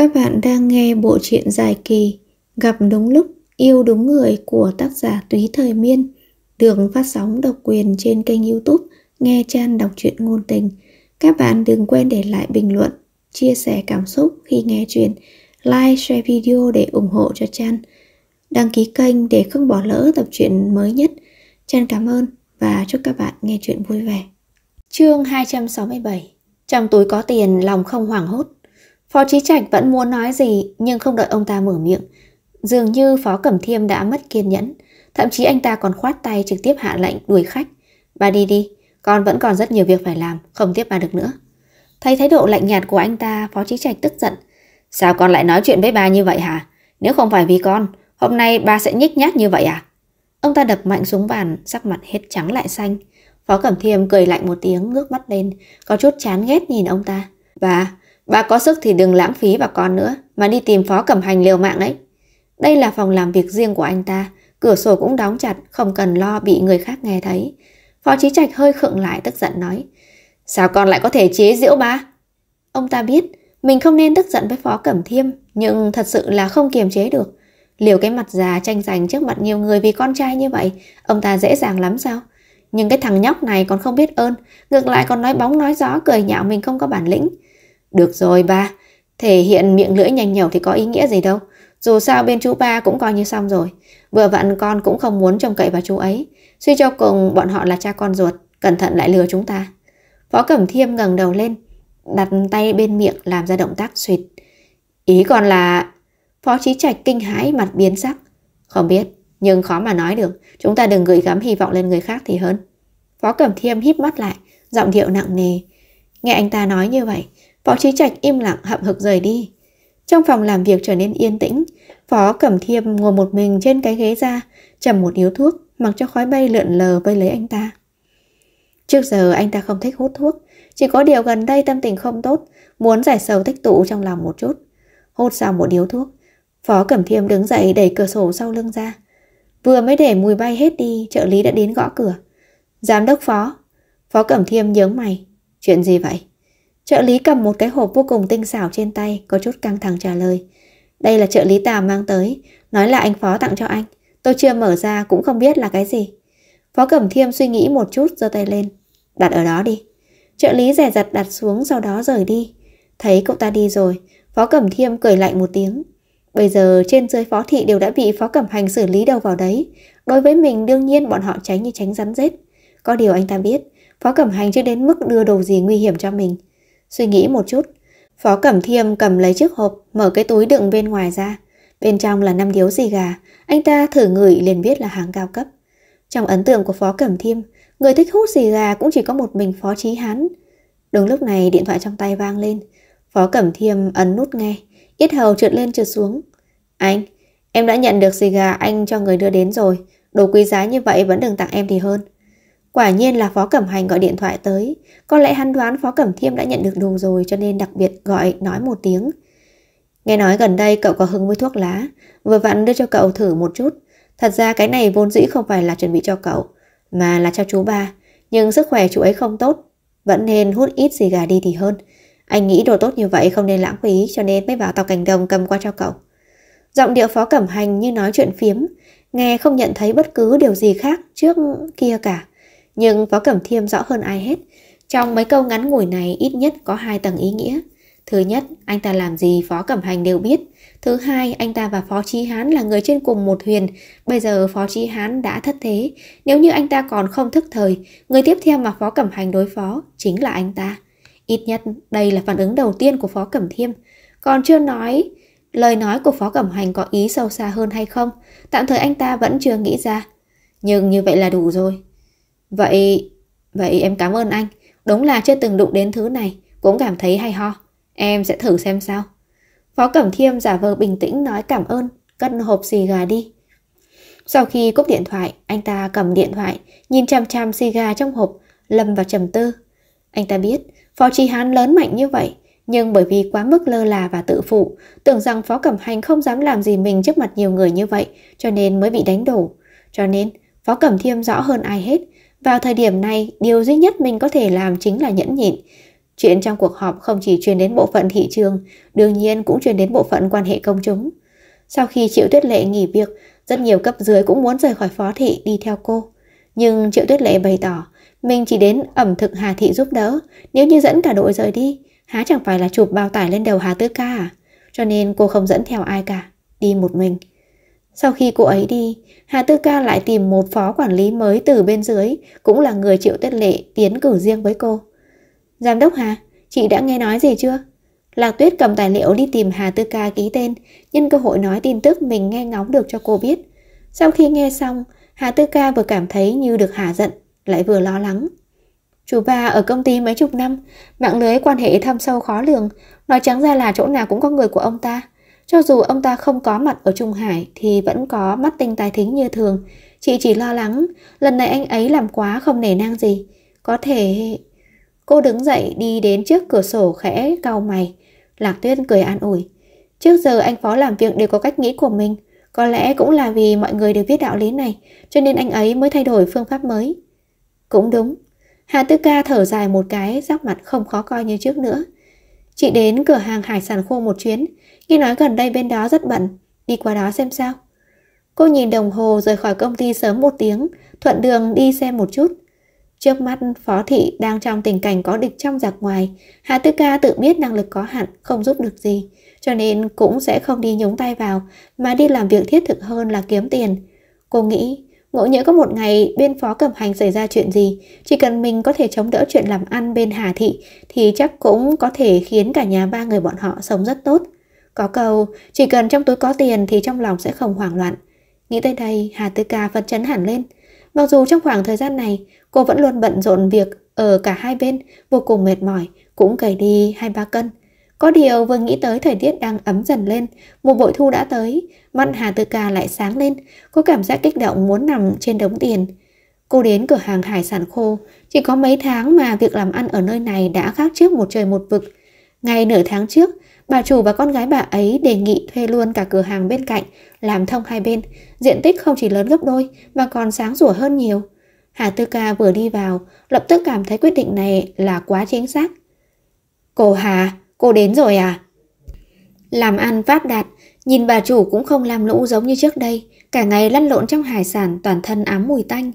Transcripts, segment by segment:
Các bạn đang nghe bộ truyện dài kỳ Gặp đúng lúc, yêu đúng người của tác giả Túy Thời Miên được phát sóng độc quyền trên kênh youtube Nghe Chan Đọc truyện Ngôn Tình. Các bạn đừng quên để lại bình luận, chia sẻ cảm xúc khi nghe truyện like, share video để ủng hộ cho Chan. Đăng ký kênh để không bỏ lỡ tập truyện mới nhất. Chan cảm ơn và chúc các bạn nghe chuyện vui vẻ. Chương 267 Trong túi có tiền lòng không hoảng hốt Phó Trí Trạch vẫn muốn nói gì nhưng không đợi ông ta mở miệng. Dường như Phó Cẩm Thiêm đã mất kiên nhẫn, thậm chí anh ta còn khoát tay trực tiếp hạ lệnh đuổi khách. Bà đi đi, con vẫn còn rất nhiều việc phải làm, không tiếp bà được nữa. Thấy thái độ lạnh nhạt của anh ta, Phó Trí Trạch tức giận. Sao con lại nói chuyện với bà như vậy hả? Nếu không phải vì con, hôm nay bà sẽ nhích nhát như vậy à? Ông ta đập mạnh xuống bàn, sắc mặt hết trắng lại xanh. Phó Cẩm Thiêm cười lạnh một tiếng, ngước mắt lên, có chút chán ghét nhìn ông ta. Bà, Bà có sức thì đừng lãng phí vào con nữa, mà đi tìm phó cẩm hành liều mạng ấy Đây là phòng làm việc riêng của anh ta, cửa sổ cũng đóng chặt, không cần lo bị người khác nghe thấy. Phó trí Trạch hơi khựng lại tức giận nói, sao con lại có thể chế diễu bà? Ông ta biết, mình không nên tức giận với Phó Cẩm Thiêm, nhưng thật sự là không kiềm chế được. Liều cái mặt già tranh giành trước mặt nhiều người vì con trai như vậy, ông ta dễ dàng lắm sao? Nhưng cái thằng nhóc này còn không biết ơn, ngược lại còn nói bóng nói gió cười nhạo mình không có bản lĩnh. Được rồi ba, thể hiện miệng lưỡi nhanh nhẩu thì có ý nghĩa gì đâu. Dù sao bên chú ba cũng coi như xong rồi. Vừa vặn con cũng không muốn trông cậy vào chú ấy. Suy cho cùng bọn họ là cha con ruột, cẩn thận lại lừa chúng ta. Phó Cẩm Thiêm ngẩng đầu lên, đặt tay bên miệng làm ra động tác suyệt. Ý còn là... Phó Chí Trạch kinh hãi mặt biến sắc. Không biết, nhưng khó mà nói được. Chúng ta đừng gửi gắm hy vọng lên người khác thì hơn. Phó Cẩm Thiêm híp mắt lại, giọng điệu nặng nề. Nghe anh ta nói như vậy, Võ Trí Trạch im lặng hậm hực rời đi. Trong phòng làm việc trở nên yên tĩnh, Phó Cẩm Thiêm ngồi một mình trên cái ghế ra, chầm một điếu thuốc, mặc cho khói bay lượn lờ vây lấy anh ta. Trước giờ anh ta không thích hút thuốc, chỉ có điều gần đây tâm tình không tốt, muốn giải sầu tích tụ trong lòng một chút. Hút xong một điếu thuốc, Phó Cẩm Thiêm đứng dậy đẩy cửa sổ sau lưng ra. Vừa mới để mùi bay hết đi, trợ lý đã đến gõ cửa. Giám đốc Phó. Phó Cẩm Thiêm nhướng mày. Chuyện gì vậy? Trợ lý cầm một cái hộp vô cùng tinh xảo trên tay, có chút căng thẳng trả lời. Đây là trợ lý tà mang tới, nói là anh Phó tặng cho anh. Tôi chưa mở ra cũng không biết là cái gì. Phó Cẩm Thiêm suy nghĩ một chút giơ tay lên. Đặt ở đó đi. Trợ lý rẻ giặt đặt xuống sau đó rời đi. Thấy cậu ta đi rồi, Phó Cẩm Thiêm cười lạnh một tiếng. Bây giờ trên dưới phó thị đều đã bị Phó Cẩm Hành xử lý đầu vào đấy. Đối với mình đương nhiên bọn họ tránh như tránh rắn rết. Có điều anh ta biết, Phó Cẩm Hành chưa đến mức đưa đồ gì nguy hiểm cho mình – Suy nghĩ một chút, Phó Cẩm Thiêm cầm lấy chiếc hộp, mở cái túi đựng bên ngoài ra. Bên trong là năm điếu xì gà, anh ta thử ngửi liền biết là hàng cao cấp. Trong ấn tượng của Phó Cẩm Thiêm, người thích hút xì gà cũng chỉ có một mình Phó trí Hán. Đúng lúc này điện thoại trong tay vang lên, Phó Cẩm Thiêm ấn nút nghe, yết hầu trượt lên trượt xuống. Anh, em đã nhận được xì gà anh cho người đưa đến rồi, đồ quý giá như vậy vẫn đừng tặng em thì hơn. Quả nhiên là Phó Cẩm Hành gọi điện thoại tới, có lẽ hắn đoán Phó Cẩm Thiêm đã nhận được đồ rồi cho nên đặc biệt gọi nói một tiếng. Nghe nói gần đây cậu có hứng với thuốc lá, vừa vặn đưa cho cậu thử một chút. Thật ra cái này vốn dĩ không phải là chuẩn bị cho cậu, mà là cho chú ba, nhưng sức khỏe chú ấy không tốt, vẫn nên hút ít gì gà đi thì hơn. Anh nghĩ đồ tốt như vậy không nên lãng phí cho nên mới bảo Tàu Cảnh Đồng cầm qua cho cậu. Giọng điệu Phó Cẩm Hành như nói chuyện phiếm, nghe không nhận thấy bất cứ điều gì khác trước kia cả. Nhưng Phó Cẩm Thiêm rõ hơn ai hết, trong mấy câu ngắn ngủi này ít nhất có hai tầng ý nghĩa. Thứ nhất, anh ta làm gì Phó Cẩm Hành đều biết. Thứ hai, anh ta và Phó Chi Hán là người trên cùng một huyền. Bây giờ Phó Chi Hán đã thất thế. Nếu như anh ta còn không thức thời, người tiếp theo mà Phó Cẩm Hành đối phó chính là anh ta. Ít nhất đây là phản ứng đầu tiên của Phó Cẩm Thiêm. Còn chưa nói lời nói của Phó Cẩm Hành có ý sâu xa hơn hay không, tạm thời anh ta vẫn chưa nghĩ ra. Nhưng như vậy là đủ rồi, Vậy, vậy em cảm ơn anh. Đúng là chưa từng đụng đến thứ này, cũng cảm thấy hay ho. Em sẽ thử xem sao. Phó Cẩm Thiêm giả vờ bình tĩnh nói cảm ơn, cất hộp xì gà đi. Sau khi cúp điện thoại, anh ta cầm điện thoại, nhìn chăm chăm xì gà trong hộp, lâm vào trầm tư. Anh ta biết, Phó Trí Hán lớn mạnh như vậy, nhưng bởi vì quá mức lơ là và tự phụ, tưởng rằng Phó Cẩm Hành không dám làm gì mình trước mặt nhiều người như vậy, cho nên mới bị đánh đổ. Cho nên, Phó Cẩm Thiêm rõ hơn ai hết, vào thời điểm này, điều duy nhất mình có thể làm chính là nhẫn nhịn. Chuyện trong cuộc họp không chỉ truyền đến bộ phận thị trường, đương nhiên cũng truyền đến bộ phận quan hệ công chúng. Sau khi Triệu Tuyết Lệ nghỉ việc, rất nhiều cấp dưới cũng muốn rời khỏi phó thị đi theo cô. Nhưng Triệu Tuyết Lệ bày tỏ, mình chỉ đến ẩm thực Hà Thị giúp đỡ, nếu như dẫn cả đội rời đi, há chẳng phải là chụp bao tải lên đầu Hà tư Ca à? Cho nên cô không dẫn theo ai cả, đi một mình. Sau khi cô ấy đi, Hà Tư Ca lại tìm một phó quản lý mới từ bên dưới, cũng là người triệu tuyết lệ tiến cử riêng với cô. Giám đốc Hà, chị đã nghe nói gì chưa? Lạc Tuyết cầm tài liệu đi tìm Hà Tư Ca ký tên, nhân cơ hội nói tin tức mình nghe ngóng được cho cô biết. Sau khi nghe xong, Hà Tư Ca vừa cảm thấy như được hạ giận, lại vừa lo lắng. Chú ba ở công ty mấy chục năm, mạng lưới quan hệ thâm sâu khó lường, nói trắng ra là chỗ nào cũng có người của ông ta. Cho dù ông ta không có mặt ở Trung Hải thì vẫn có mắt tinh tài thính như thường. Chị chỉ lo lắng, lần này anh ấy làm quá không nể nang gì. Có thể... Cô đứng dậy đi đến trước cửa sổ khẽ cau mày. Lạc Tuyên cười an ủi. Trước giờ anh Phó làm việc đều có cách nghĩ của mình. Có lẽ cũng là vì mọi người đều biết đạo lý này, cho nên anh ấy mới thay đổi phương pháp mới. Cũng đúng. Hà Tư Ca thở dài một cái, sắc mặt không khó coi như trước nữa. Chị đến cửa hàng hải sản khô một chuyến, khi nói gần đây bên đó rất bận, đi qua đó xem sao. Cô nhìn đồng hồ rời khỏi công ty sớm một tiếng, thuận đường đi xem một chút. Trước mắt phó thị đang trong tình cảnh có địch trong giặc ngoài, Hà Tư Ca tự biết năng lực có hạn, không giúp được gì, cho nên cũng sẽ không đi nhúng tay vào, mà đi làm việc thiết thực hơn là kiếm tiền. Cô nghĩ, ngộ nhỡ có một ngày bên phó cầm hành xảy ra chuyện gì, chỉ cần mình có thể chống đỡ chuyện làm ăn bên Hà Thị thì chắc cũng có thể khiến cả nhà ba người bọn họ sống rất tốt. Có câu, chỉ cần trong túi có tiền thì trong lòng sẽ không hoảng loạn. Nghĩ tới đây, Hà Tư Ca phật chấn hẳn lên. Mặc dù trong khoảng thời gian này, cô vẫn luôn bận rộn việc ở cả hai bên, vô cùng mệt mỏi, cũng gầy đi hai ba cân. Có điều vừa nghĩ tới thời tiết đang ấm dần lên, mùa bội thu đã tới, mắt Hà Tư Ca lại sáng lên, có cảm giác kích động muốn nằm trên đống tiền. Cô đến cửa hàng hải sản khô, chỉ có mấy tháng mà việc làm ăn ở nơi này đã khác trước một trời một vực. ngày nửa tháng trước, Bà chủ và con gái bà ấy đề nghị thuê luôn cả cửa hàng bên cạnh, làm thông hai bên. Diện tích không chỉ lớn gấp đôi mà còn sáng rủa hơn nhiều. Hà Tư Ca vừa đi vào, lập tức cảm thấy quyết định này là quá chính xác. Cô Hà, cô đến rồi à? Làm ăn phát đạt, nhìn bà chủ cũng không làm lũ giống như trước đây, cả ngày lăn lộn trong hải sản toàn thân ám mùi tanh.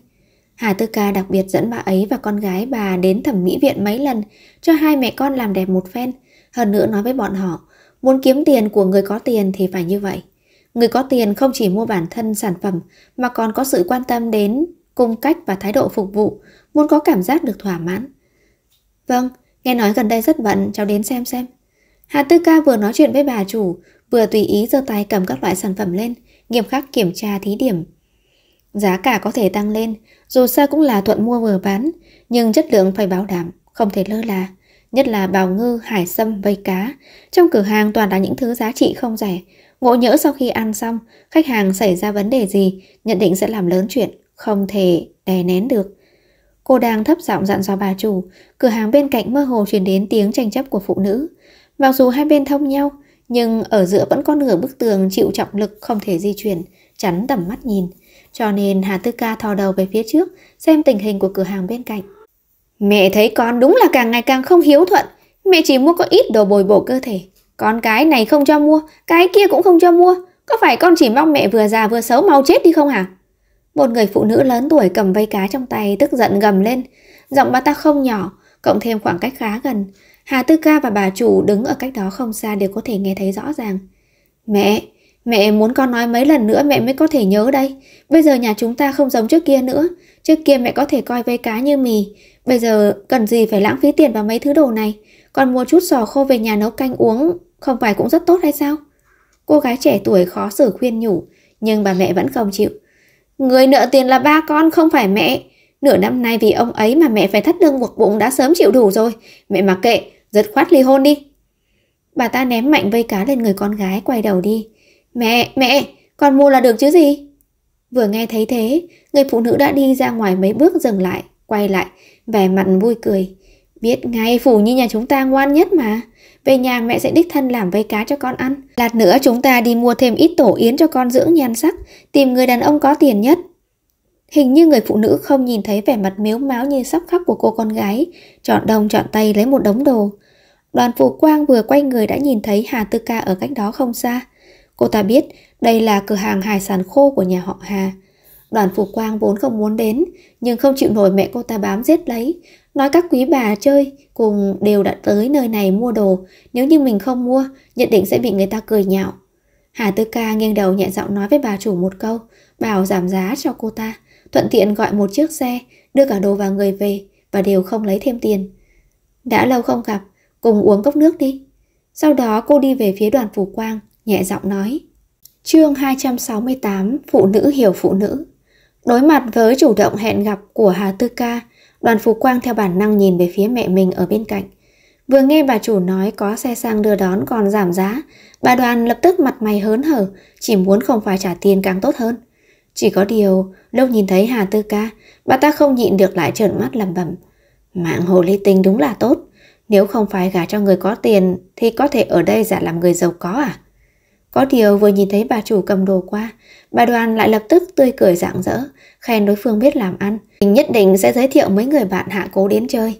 Hà Tư Ca đặc biệt dẫn bà ấy và con gái bà đến thẩm mỹ viện mấy lần, cho hai mẹ con làm đẹp một phen – hơn nữa nói với bọn họ, muốn kiếm tiền của người có tiền thì phải như vậy. Người có tiền không chỉ mua bản thân sản phẩm mà còn có sự quan tâm đến cung cách và thái độ phục vụ, muốn có cảm giác được thỏa mãn. Vâng, nghe nói gần đây rất bận, cháu đến xem xem. Hà Tư Ca vừa nói chuyện với bà chủ, vừa tùy ý giơ tay cầm các loại sản phẩm lên, nghiêm khắc kiểm tra thí điểm. Giá cả có thể tăng lên, dù sao cũng là thuận mua vừa bán, nhưng chất lượng phải bảo đảm, không thể lơ là nhất là bào ngư, hải sâm, vây cá. Trong cửa hàng toàn là những thứ giá trị không rẻ. Ngộ nhỡ sau khi ăn xong, khách hàng xảy ra vấn đề gì, nhận định sẽ làm lớn chuyện, không thể đè nén được. Cô đang thấp giọng dặn dò bà chủ, cửa hàng bên cạnh mơ hồ truyền đến tiếng tranh chấp của phụ nữ. Mặc dù hai bên thông nhau, nhưng ở giữa vẫn có nửa bức tường chịu trọng lực không thể di chuyển, chắn tầm mắt nhìn. Cho nên Hà Tư Ca thò đầu về phía trước, xem tình hình của cửa hàng bên cạnh. Mẹ thấy con đúng là càng ngày càng không hiếu thuận, mẹ chỉ mua có ít đồ bồi bổ cơ thể. Con cái này không cho mua, cái kia cũng không cho mua, có phải con chỉ mong mẹ vừa già vừa xấu mau chết đi không hả? Một người phụ nữ lớn tuổi cầm vây cá trong tay tức giận gầm lên, giọng bà ta không nhỏ, cộng thêm khoảng cách khá gần. Hà Tư Ca và bà chủ đứng ở cách đó không xa đều có thể nghe thấy rõ ràng. Mẹ, mẹ muốn con nói mấy lần nữa mẹ mới có thể nhớ đây. Bây giờ nhà chúng ta không giống trước kia nữa. Trước kia mẹ có thể coi vây cá như mì, Bây giờ cần gì phải lãng phí tiền vào mấy thứ đồ này, còn mua chút sò khô về nhà nấu canh uống không phải cũng rất tốt hay sao? Cô gái trẻ tuổi khó xử khuyên nhủ, nhưng bà mẹ vẫn không chịu. Người nợ tiền là ba con không phải mẹ. Nửa năm nay vì ông ấy mà mẹ phải thắt lưng buộc bụng đã sớm chịu đủ rồi. Mẹ mặc kệ, dứt khoát ly hôn đi. Bà ta ném mạnh vây cá lên người con gái quay đầu đi. Mẹ, mẹ, con mua là được chứ gì? Vừa nghe thấy thế, người phụ nữ đã đi ra ngoài mấy bước dừng lại, Quay lại, vẻ mặt vui cười. Biết ngay phủ như nhà chúng ta ngoan nhất mà. Về nhà mẹ sẽ đích thân làm vây cá cho con ăn. Lát nữa chúng ta đi mua thêm ít tổ yến cho con dưỡng nhan sắc, tìm người đàn ông có tiền nhất. Hình như người phụ nữ không nhìn thấy vẻ mặt miếu máu như sắp khóc của cô con gái, chọn đồng chọn tay lấy một đống đồ. Đoàn phù quang vừa quay người đã nhìn thấy Hà Tư Ca ở cách đó không xa. Cô ta biết đây là cửa hàng hải sản khô của nhà họ Hà. Đoàn Phục Quang vốn không muốn đến, nhưng không chịu nổi mẹ cô ta bám giết lấy. Nói các quý bà chơi cùng đều đã tới nơi này mua đồ, nếu như mình không mua, nhận định sẽ bị người ta cười nhạo. Hà Tư Ca nghiêng đầu nhẹ giọng nói với bà chủ một câu, bảo giảm giá cho cô ta, thuận tiện gọi một chiếc xe, đưa cả đồ và người về, và đều không lấy thêm tiền. Đã lâu không gặp, cùng uống cốc nước đi. Sau đó cô đi về phía đoàn Phủ Quang, nhẹ giọng nói. Chương 268 Phụ nữ hiểu phụ nữ Đối mặt với chủ động hẹn gặp của Hà Tư Ca, đoàn Phú Quang theo bản năng nhìn về phía mẹ mình ở bên cạnh. Vừa nghe bà chủ nói có xe sang đưa đón còn giảm giá, bà đoàn lập tức mặt mày hớn hở, chỉ muốn không phải trả tiền càng tốt hơn. Chỉ có điều, lúc nhìn thấy Hà Tư Ca, bà ta không nhịn được lại trợn mắt lầm bẩm Mạng hồ ly tinh đúng là tốt, nếu không phải gả cho người có tiền thì có thể ở đây giả làm người giàu có à? Có điều vừa nhìn thấy bà chủ cầm đồ qua, Bà đoàn lại lập tức tươi cười rạng rỡ, khen đối phương biết làm ăn. Mình nhất định sẽ giới thiệu mấy người bạn hạ cố đến chơi.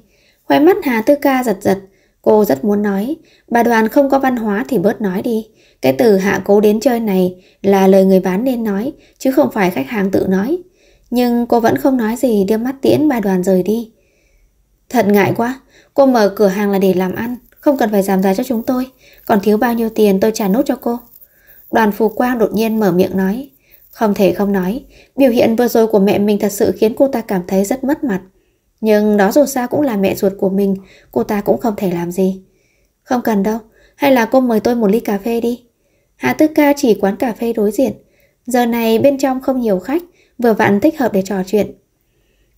Khoe mắt Hà Tư Ca giật giật, cô rất muốn nói. Bà đoàn không có văn hóa thì bớt nói đi. Cái từ hạ cố đến chơi này là lời người bán nên nói, chứ không phải khách hàng tự nói. Nhưng cô vẫn không nói gì đưa mắt tiễn bà đoàn rời đi. Thật ngại quá, cô mở cửa hàng là để làm ăn, không cần phải giảm giá cho chúng tôi. Còn thiếu bao nhiêu tiền tôi trả nốt cho cô. Đoàn Phù Quang đột nhiên mở miệng nói. Không thể không nói, biểu hiện vừa rồi của mẹ mình thật sự khiến cô ta cảm thấy rất mất mặt. Nhưng đó dù sao cũng là mẹ ruột của mình, cô ta cũng không thể làm gì. Không cần đâu, hay là cô mời tôi một ly cà phê đi. Hạ Tư Ca chỉ quán cà phê đối diện. Giờ này bên trong không nhiều khách, vừa vặn thích hợp để trò chuyện.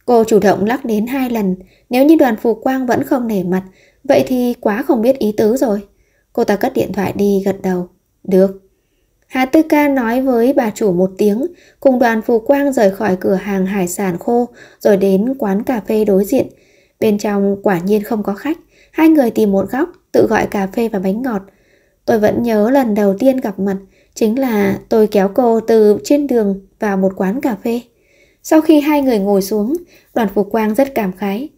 Cô chủ động lắc đến hai lần, nếu như đoàn phù quang vẫn không nể mặt, vậy thì quá không biết ý tứ rồi. Cô ta cất điện thoại đi gật đầu. Được. Hà Tư Ca nói với bà chủ một tiếng, cùng đoàn Phù Quang rời khỏi cửa hàng hải sản khô, rồi đến quán cà phê đối diện. Bên trong quả nhiên không có khách, hai người tìm một góc, tự gọi cà phê và bánh ngọt. Tôi vẫn nhớ lần đầu tiên gặp mặt, chính là tôi kéo cô từ trên đường vào một quán cà phê. Sau khi hai người ngồi xuống, đoàn Phù Quang rất cảm khái.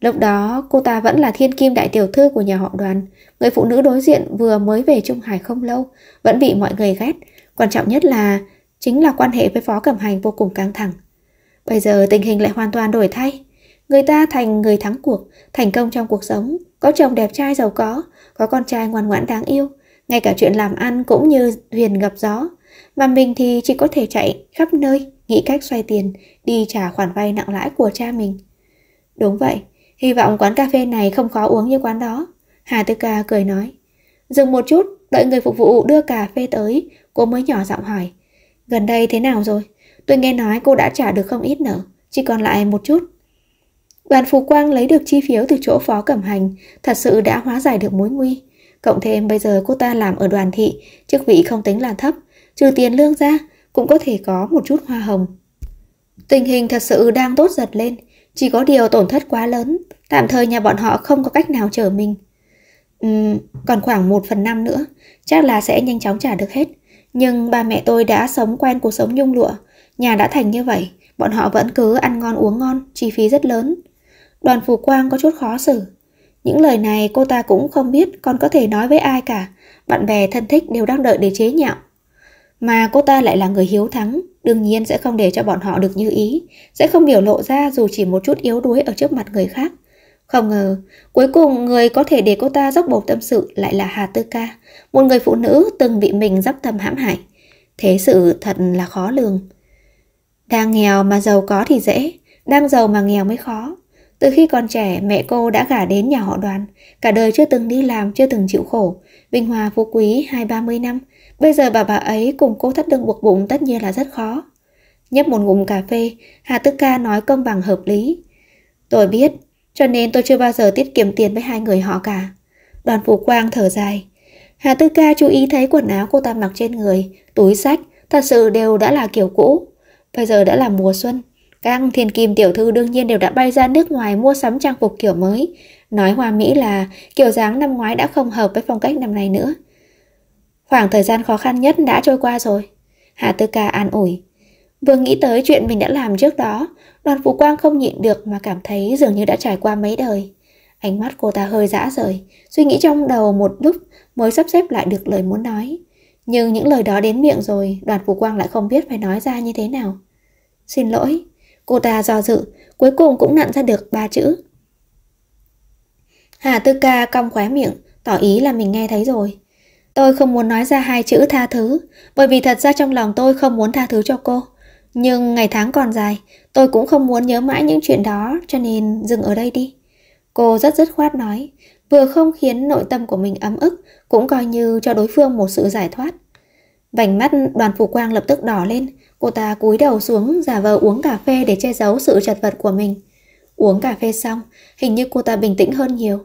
Lúc đó cô ta vẫn là thiên kim đại tiểu thư của nhà họ đoàn Người phụ nữ đối diện vừa mới về Trung Hải không lâu Vẫn bị mọi người ghét Quan trọng nhất là Chính là quan hệ với phó cẩm hành vô cùng căng thẳng Bây giờ tình hình lại hoàn toàn đổi thay Người ta thành người thắng cuộc Thành công trong cuộc sống Có chồng đẹp trai giàu có Có con trai ngoan ngoãn đáng yêu Ngay cả chuyện làm ăn cũng như huyền gặp gió Mà mình thì chỉ có thể chạy khắp nơi Nghĩ cách xoay tiền Đi trả khoản vay nặng lãi của cha mình Đúng vậy Hy vọng quán cà phê này không khó uống như quán đó. Hà Tư Ca cười nói. Dừng một chút, đợi người phục vụ đưa cà phê tới, cô mới nhỏ giọng hỏi. Gần đây thế nào rồi? Tôi nghe nói cô đã trả được không ít nở, chỉ còn lại một chút. Đoàn Phù Quang lấy được chi phiếu từ chỗ phó cẩm hành, thật sự đã hóa giải được mối nguy. Cộng thêm bây giờ cô ta làm ở đoàn thị, chức vị không tính là thấp, trừ tiền lương ra, cũng có thể có một chút hoa hồng. Tình hình thật sự đang tốt giật lên, chỉ có điều tổn thất quá lớn, tạm thời nhà bọn họ không có cách nào chở mình. Uhm, còn khoảng một phần năm nữa, chắc là sẽ nhanh chóng trả được hết. Nhưng ba mẹ tôi đã sống quen cuộc sống nhung lụa, nhà đã thành như vậy, bọn họ vẫn cứ ăn ngon uống ngon, chi phí rất lớn. Đoàn Phù Quang có chút khó xử. Những lời này cô ta cũng không biết còn có thể nói với ai cả, bạn bè thân thích đều đang đợi để chế nhạo. Mà cô ta lại là người hiếu thắng, đương nhiên sẽ không để cho bọn họ được như ý, sẽ không biểu lộ ra dù chỉ một chút yếu đuối ở trước mặt người khác. Không ngờ, cuối cùng người có thể để cô ta dốc bầu tâm sự lại là Hà Tư Ca, một người phụ nữ từng bị mình dắp tâm hãm hại. Thế sự thật là khó lường. Đang nghèo mà giàu có thì dễ, đang giàu mà nghèo mới khó. Từ khi còn trẻ, mẹ cô đã gả đến nhà họ đoàn, cả đời chưa từng đi làm, chưa từng chịu khổ. vinh hòa phú quý hai ba mươi năm, Bây giờ bà bà ấy cùng cô thất lưng buộc bụng tất nhiên là rất khó. Nhấp một ngụm cà phê, Hà Tư Ca nói công bằng hợp lý. Tôi biết, cho nên tôi chưa bao giờ tiết kiệm tiền với hai người họ cả. Đoàn Phú Quang thở dài. Hà Tư Ca chú ý thấy quần áo cô ta mặc trên người, túi sách, thật sự đều đã là kiểu cũ. Bây giờ đã là mùa xuân, các thiên kim tiểu thư đương nhiên đều đã bay ra nước ngoài mua sắm trang phục kiểu mới. Nói hoa Mỹ là kiểu dáng năm ngoái đã không hợp với phong cách năm nay nữa. Khoảng thời gian khó khăn nhất đã trôi qua rồi. Hà Tư Ca an ủi. Vừa nghĩ tới chuyện mình đã làm trước đó, đoàn Phú Quang không nhịn được mà cảm thấy dường như đã trải qua mấy đời. Ánh mắt cô ta hơi dã rời, suy nghĩ trong đầu một lúc mới sắp xếp lại được lời muốn nói. Nhưng những lời đó đến miệng rồi, đoàn Phú Quang lại không biết phải nói ra như thế nào. Xin lỗi, cô ta do dự, cuối cùng cũng nặn ra được ba chữ. Hà Tư Ca cong khóe miệng, tỏ ý là mình nghe thấy rồi. Tôi không muốn nói ra hai chữ tha thứ, bởi vì thật ra trong lòng tôi không muốn tha thứ cho cô. Nhưng ngày tháng còn dài, tôi cũng không muốn nhớ mãi những chuyện đó, cho nên dừng ở đây đi. Cô rất dứt khoát nói, vừa không khiến nội tâm của mình ấm ức, cũng coi như cho đối phương một sự giải thoát. Vành mắt đoàn phủ quang lập tức đỏ lên, cô ta cúi đầu xuống giả vờ uống cà phê để che giấu sự chật vật của mình. Uống cà phê xong, hình như cô ta bình tĩnh hơn nhiều.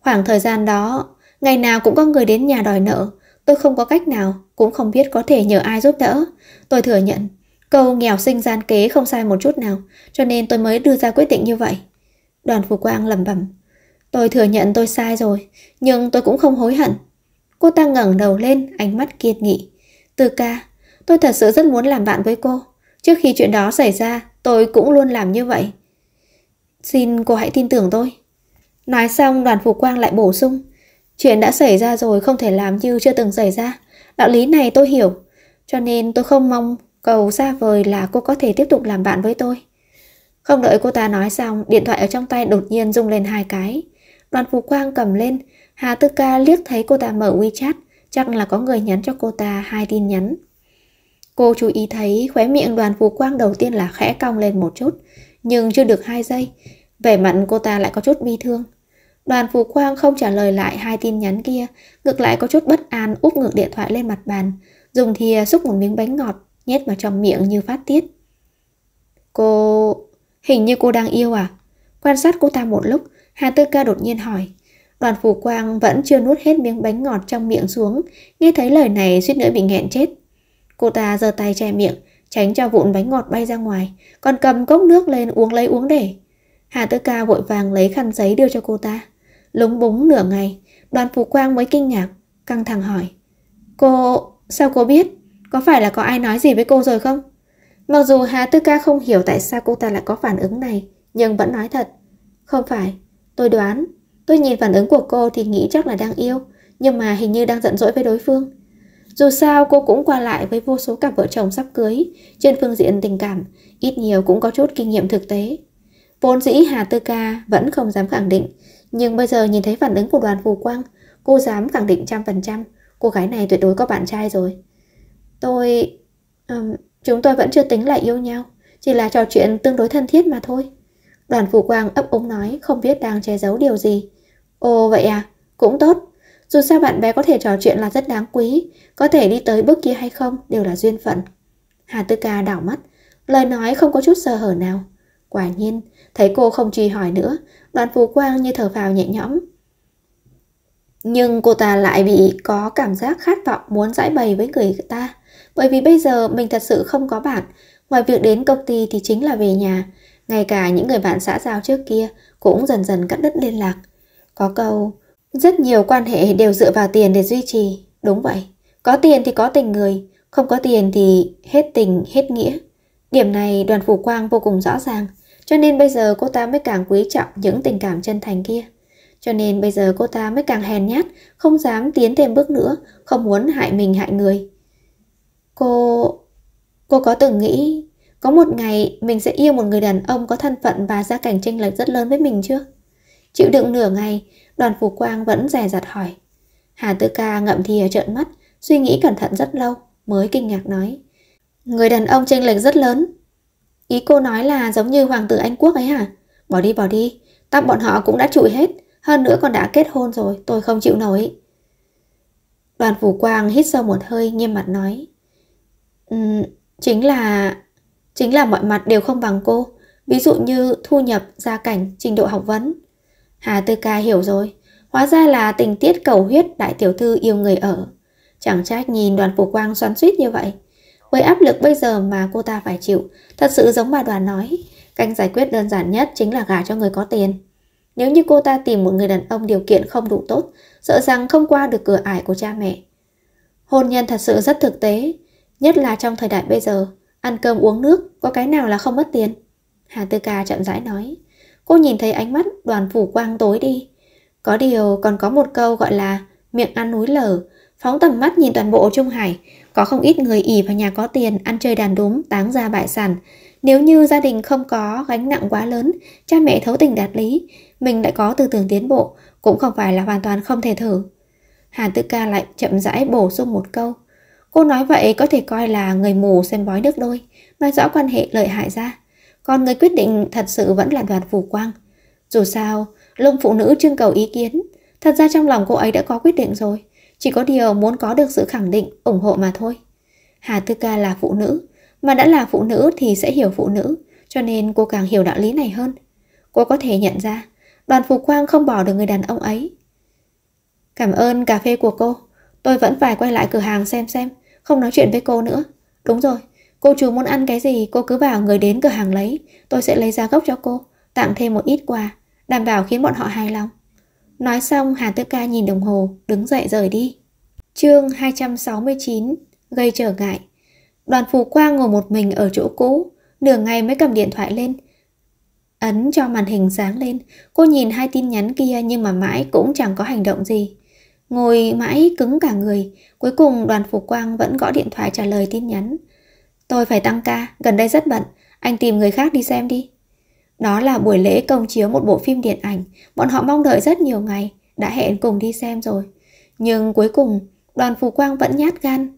Khoảng thời gian đó, Ngày nào cũng có người đến nhà đòi nợ, tôi không có cách nào, cũng không biết có thể nhờ ai giúp đỡ. Tôi thừa nhận, câu nghèo sinh gian kế không sai một chút nào, cho nên tôi mới đưa ra quyết định như vậy. Đoàn Phù Quang lẩm bẩm. Tôi thừa nhận tôi sai rồi, nhưng tôi cũng không hối hận. Cô ta ngẩng đầu lên, ánh mắt kiên nghị. Từ ca, tôi thật sự rất muốn làm bạn với cô. Trước khi chuyện đó xảy ra, tôi cũng luôn làm như vậy. Xin cô hãy tin tưởng tôi. Nói xong đoàn Phù Quang lại bổ sung. Chuyện đã xảy ra rồi không thể làm như chưa từng xảy ra. Đạo lý này tôi hiểu. Cho nên tôi không mong cầu xa vời là cô có thể tiếp tục làm bạn với tôi. Không đợi cô ta nói xong, điện thoại ở trong tay đột nhiên rung lên hai cái. Đoàn Phú Quang cầm lên, Hà Tư Ca liếc thấy cô ta mở WeChat, chắc là có người nhắn cho cô ta hai tin nhắn. Cô chú ý thấy khóe miệng đoàn Phú Quang đầu tiên là khẽ cong lên một chút, nhưng chưa được hai giây, vẻ mặt cô ta lại có chút bi thương. Đoàn Phù Quang không trả lời lại hai tin nhắn kia, ngược lại có chút bất an úp ngược điện thoại lên mặt bàn, dùng thìa xúc một miếng bánh ngọt, nhét vào trong miệng như phát tiết. Cô... hình như cô đang yêu à? Quan sát cô ta một lúc, Hà Tư Ca đột nhiên hỏi. Đoàn Phù Quang vẫn chưa nuốt hết miếng bánh ngọt trong miệng xuống, nghe thấy lời này suýt nữa bị nghẹn chết. Cô ta giơ tay che miệng, tránh cho vụn bánh ngọt bay ra ngoài, còn cầm cốc nước lên uống lấy uống để. Hà Tư Ca vội vàng lấy khăn giấy đưa cho cô ta. Lúng búng nửa ngày, đoàn Phú Quang mới kinh ngạc, căng thẳng hỏi. Cô, sao cô biết? Có phải là có ai nói gì với cô rồi không? Mặc dù Hà Tư Ca không hiểu tại sao cô ta lại có phản ứng này, nhưng vẫn nói thật. Không phải, tôi đoán. Tôi nhìn phản ứng của cô thì nghĩ chắc là đang yêu, nhưng mà hình như đang giận dỗi với đối phương. Dù sao cô cũng qua lại với vô số cặp vợ chồng sắp cưới, trên phương diện tình cảm, ít nhiều cũng có chút kinh nghiệm thực tế. Vốn dĩ Hà Tư Ca vẫn không dám khẳng định nhưng bây giờ nhìn thấy phản ứng của đoàn phù quang, cô dám khẳng định trăm phần trăm, cô gái này tuyệt đối có bạn trai rồi. Tôi... Um, chúng tôi vẫn chưa tính là yêu nhau, chỉ là trò chuyện tương đối thân thiết mà thôi. Đoàn phù quang ấp úng nói, không biết đang che giấu điều gì. Ồ vậy à, cũng tốt. Dù sao bạn bè có thể trò chuyện là rất đáng quý, có thể đi tới bước kia hay không đều là duyên phận. Hà Tư Ca đảo mắt, lời nói không có chút sơ hở nào. Quả nhiên, Thấy cô không truy hỏi nữa, đoàn phù quang như thở vào nhẹ nhõm. Nhưng cô ta lại bị có cảm giác khát vọng muốn giải bày với người ta. Bởi vì bây giờ mình thật sự không có bạn, ngoài việc đến công ty thì chính là về nhà. Ngay cả những người bạn xã giao trước kia cũng dần dần cắt đứt liên lạc. Có câu, rất nhiều quan hệ đều dựa vào tiền để duy trì. Đúng vậy, có tiền thì có tình người, không có tiền thì hết tình, hết nghĩa. Điểm này đoàn phủ quang vô cùng rõ ràng. Cho nên bây giờ cô ta mới càng quý trọng những tình cảm chân thành kia. Cho nên bây giờ cô ta mới càng hèn nhát, không dám tiến thêm bước nữa, không muốn hại mình hại người. Cô... Cô có từng nghĩ có một ngày mình sẽ yêu một người đàn ông có thân phận và gia cảnh tranh lệch rất lớn với mình chưa? Chịu đựng nửa ngày, đoàn phủ quang vẫn rè dặt hỏi. Hà Tư Ca ngậm thìa trợn mắt, suy nghĩ cẩn thận rất lâu, mới kinh ngạc nói. Người đàn ông tranh lệch rất lớn, Ý cô nói là giống như hoàng tử Anh Quốc ấy hả? Bỏ đi bỏ đi, tóc bọn họ cũng đã trụi hết, hơn nữa còn đã kết hôn rồi, tôi không chịu nổi. Đoàn phủ quang hít sâu một hơi nghiêm mặt nói. Um, chính là... Chính là mọi mặt đều không bằng cô, ví dụ như thu nhập, gia cảnh, trình độ học vấn. Hà Tư Ca hiểu rồi, hóa ra là tình tiết cầu huyết đại tiểu thư yêu người ở. Chẳng trách nhìn đoàn phủ quang xoắn suýt như vậy với áp lực bây giờ mà cô ta phải chịu. Thật sự giống bà đoàn nói, cách giải quyết đơn giản nhất chính là gả cho người có tiền. Nếu như cô ta tìm một người đàn ông điều kiện không đủ tốt, sợ rằng không qua được cửa ải của cha mẹ. Hôn nhân thật sự rất thực tế, nhất là trong thời đại bây giờ, ăn cơm uống nước có cái nào là không mất tiền. Hà Tư Ca chậm rãi nói, cô nhìn thấy ánh mắt đoàn phủ quang tối đi. Có điều còn có một câu gọi là miệng ăn núi lở, phóng tầm mắt nhìn toàn bộ Trung Hải, có không ít người ỉ vào nhà có tiền, ăn chơi đàn đúng, táng ra bại sản. Nếu như gia đình không có gánh nặng quá lớn, cha mẹ thấu tình đạt lý, mình lại có tư tưởng tiến bộ, cũng không phải là hoàn toàn không thể thử. Hàn Tư Ca lại chậm rãi bổ sung một câu. Cô nói vậy có thể coi là người mù xem bói nước đôi, nói rõ quan hệ lợi hại ra. Còn người quyết định thật sự vẫn là đoàn phủ quang. Dù sao, lông phụ nữ trưng cầu ý kiến, thật ra trong lòng cô ấy đã có quyết định rồi. Chỉ có điều muốn có được sự khẳng định, ủng hộ mà thôi. Hà Tư Ca là phụ nữ, mà đã là phụ nữ thì sẽ hiểu phụ nữ, cho nên cô càng hiểu đạo lý này hơn. Cô có thể nhận ra, đoàn Phục Quang không bỏ được người đàn ông ấy. Cảm ơn cà phê của cô, tôi vẫn phải quay lại cửa hàng xem xem, không nói chuyện với cô nữa. Đúng rồi, cô chú muốn ăn cái gì cô cứ bảo người đến cửa hàng lấy, tôi sẽ lấy ra gốc cho cô, tặng thêm một ít quà, đảm bảo khiến bọn họ hài lòng. Nói xong Hàn Tư Ca nhìn đồng hồ, đứng dậy rời đi. Chương 269, gây trở ngại. Đoàn Phù Quang ngồi một mình ở chỗ cũ, nửa ngày mới cầm điện thoại lên. Ấn cho màn hình sáng lên, cô nhìn hai tin nhắn kia nhưng mà mãi cũng chẳng có hành động gì. Ngồi mãi cứng cả người, cuối cùng đoàn Phù Quang vẫn gõ điện thoại trả lời tin nhắn. Tôi phải tăng ca, gần đây rất bận, anh tìm người khác đi xem đi. Đó là buổi lễ công chiếu một bộ phim điện ảnh, bọn họ mong đợi rất nhiều ngày, đã hẹn cùng đi xem rồi. Nhưng cuối cùng, đoàn Phù Quang vẫn nhát gan.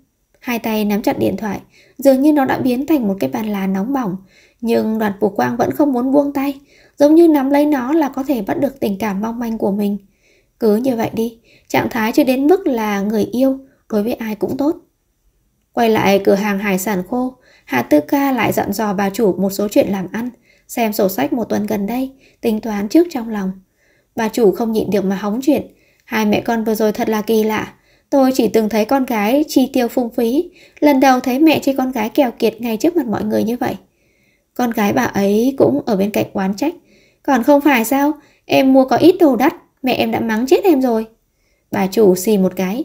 Hai tay nắm chặt điện thoại, dường như nó đã biến thành một cái bàn là nóng bỏng. Nhưng đoàn Phù Quang vẫn không muốn buông tay, giống như nắm lấy nó là có thể bắt được tình cảm mong manh của mình. Cứ như vậy đi, trạng thái chưa đến mức là người yêu, đối với ai cũng tốt. Quay lại cửa hàng hải sản khô, Hà Tư Ca lại dặn dò bà chủ một số chuyện làm ăn, Xem sổ sách một tuần gần đây, tính toán trước trong lòng. Bà chủ không nhịn được mà hóng chuyện. Hai mẹ con vừa rồi thật là kỳ lạ. Tôi chỉ từng thấy con gái chi tiêu phung phí, lần đầu thấy mẹ chơi con gái kèo kiệt ngay trước mặt mọi người như vậy. Con gái bà ấy cũng ở bên cạnh oán trách. Còn không phải sao, em mua có ít đồ đắt, mẹ em đã mắng chết em rồi. Bà chủ xì một cái.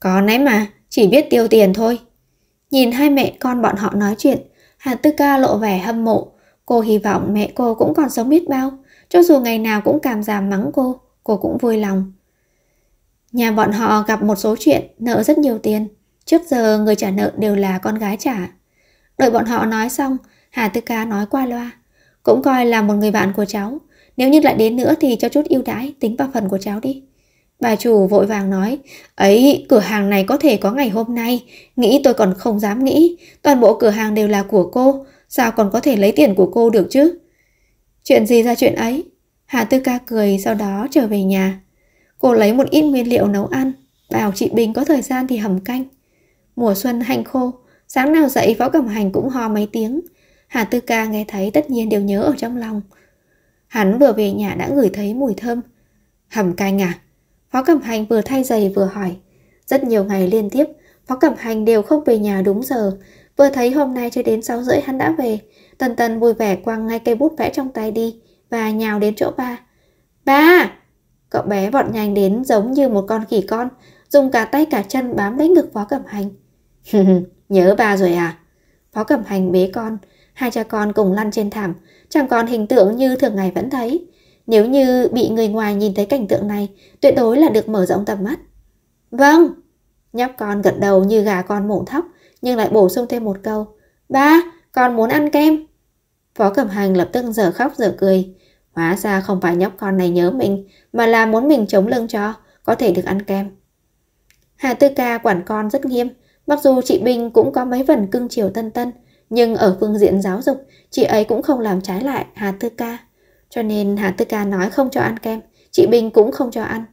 Có nấy mà, chỉ biết tiêu tiền thôi. Nhìn hai mẹ con bọn họ nói chuyện, hà Tư Ca lộ vẻ hâm mộ, Cô hy vọng mẹ cô cũng còn sống biết bao, cho dù ngày nào cũng cảm giảm mắng cô, cô cũng vui lòng. Nhà bọn họ gặp một số chuyện, nợ rất nhiều tiền. Trước giờ người trả nợ đều là con gái trả. Đợi bọn họ nói xong, Hà Tư Ca nói qua loa. Cũng coi là một người bạn của cháu. Nếu như lại đến nữa thì cho chút ưu đãi, tính vào phần của cháu đi. Bà chủ vội vàng nói, ấy, cửa hàng này có thể có ngày hôm nay, nghĩ tôi còn không dám nghĩ, toàn bộ cửa hàng đều là của cô, Sao còn có thể lấy tiền của cô được chứ? Chuyện gì ra chuyện ấy? Hà Tư Ca cười sau đó trở về nhà. Cô lấy một ít nguyên liệu nấu ăn, bảo chị Bình có thời gian thì hầm canh. Mùa xuân hành khô, sáng nào dậy Võ Cẩm Hành cũng ho mấy tiếng. Hà Tư Ca nghe thấy tất nhiên đều nhớ ở trong lòng. Hắn vừa về nhà đã ngửi thấy mùi thơm. Hầm canh à? Phó Cẩm Hành vừa thay giày vừa hỏi. Rất nhiều ngày liên tiếp, Phó Cẩm Hành đều không về nhà đúng giờ, Vừa thấy hôm nay chưa đến 6 rưỡi hắn đã về, Tần Tần vui vẻ quăng ngay cây bút vẽ trong tay đi và nhào đến chỗ ba. Ba! Cậu bé vọt nhanh đến giống như một con khỉ con, dùng cả tay cả chân bám lấy ngực Phó Cẩm Hành. Nhớ ba rồi à? Phó Cẩm Hành bế con, hai cha con cùng lăn trên thảm, chẳng còn hình tượng như thường ngày vẫn thấy. Nếu như bị người ngoài nhìn thấy cảnh tượng này, tuyệt đối là được mở rộng tầm mắt. Vâng! Nhóc con gật đầu như gà con mổ thóc, nhưng lại bổ sung thêm một câu. Ba, con muốn ăn kem. Phó Cẩm Hành lập tức giờ khóc giờ cười. Hóa ra không phải nhóc con này nhớ mình, mà là muốn mình chống lưng cho, có thể được ăn kem. Hà Tư Ca quản con rất nghiêm, mặc dù chị Bình cũng có mấy phần cưng chiều tân tân, nhưng ở phương diện giáo dục, chị ấy cũng không làm trái lại Hà Tư Ca. Cho nên Hà Tư Ca nói không cho ăn kem, chị Bình cũng không cho ăn.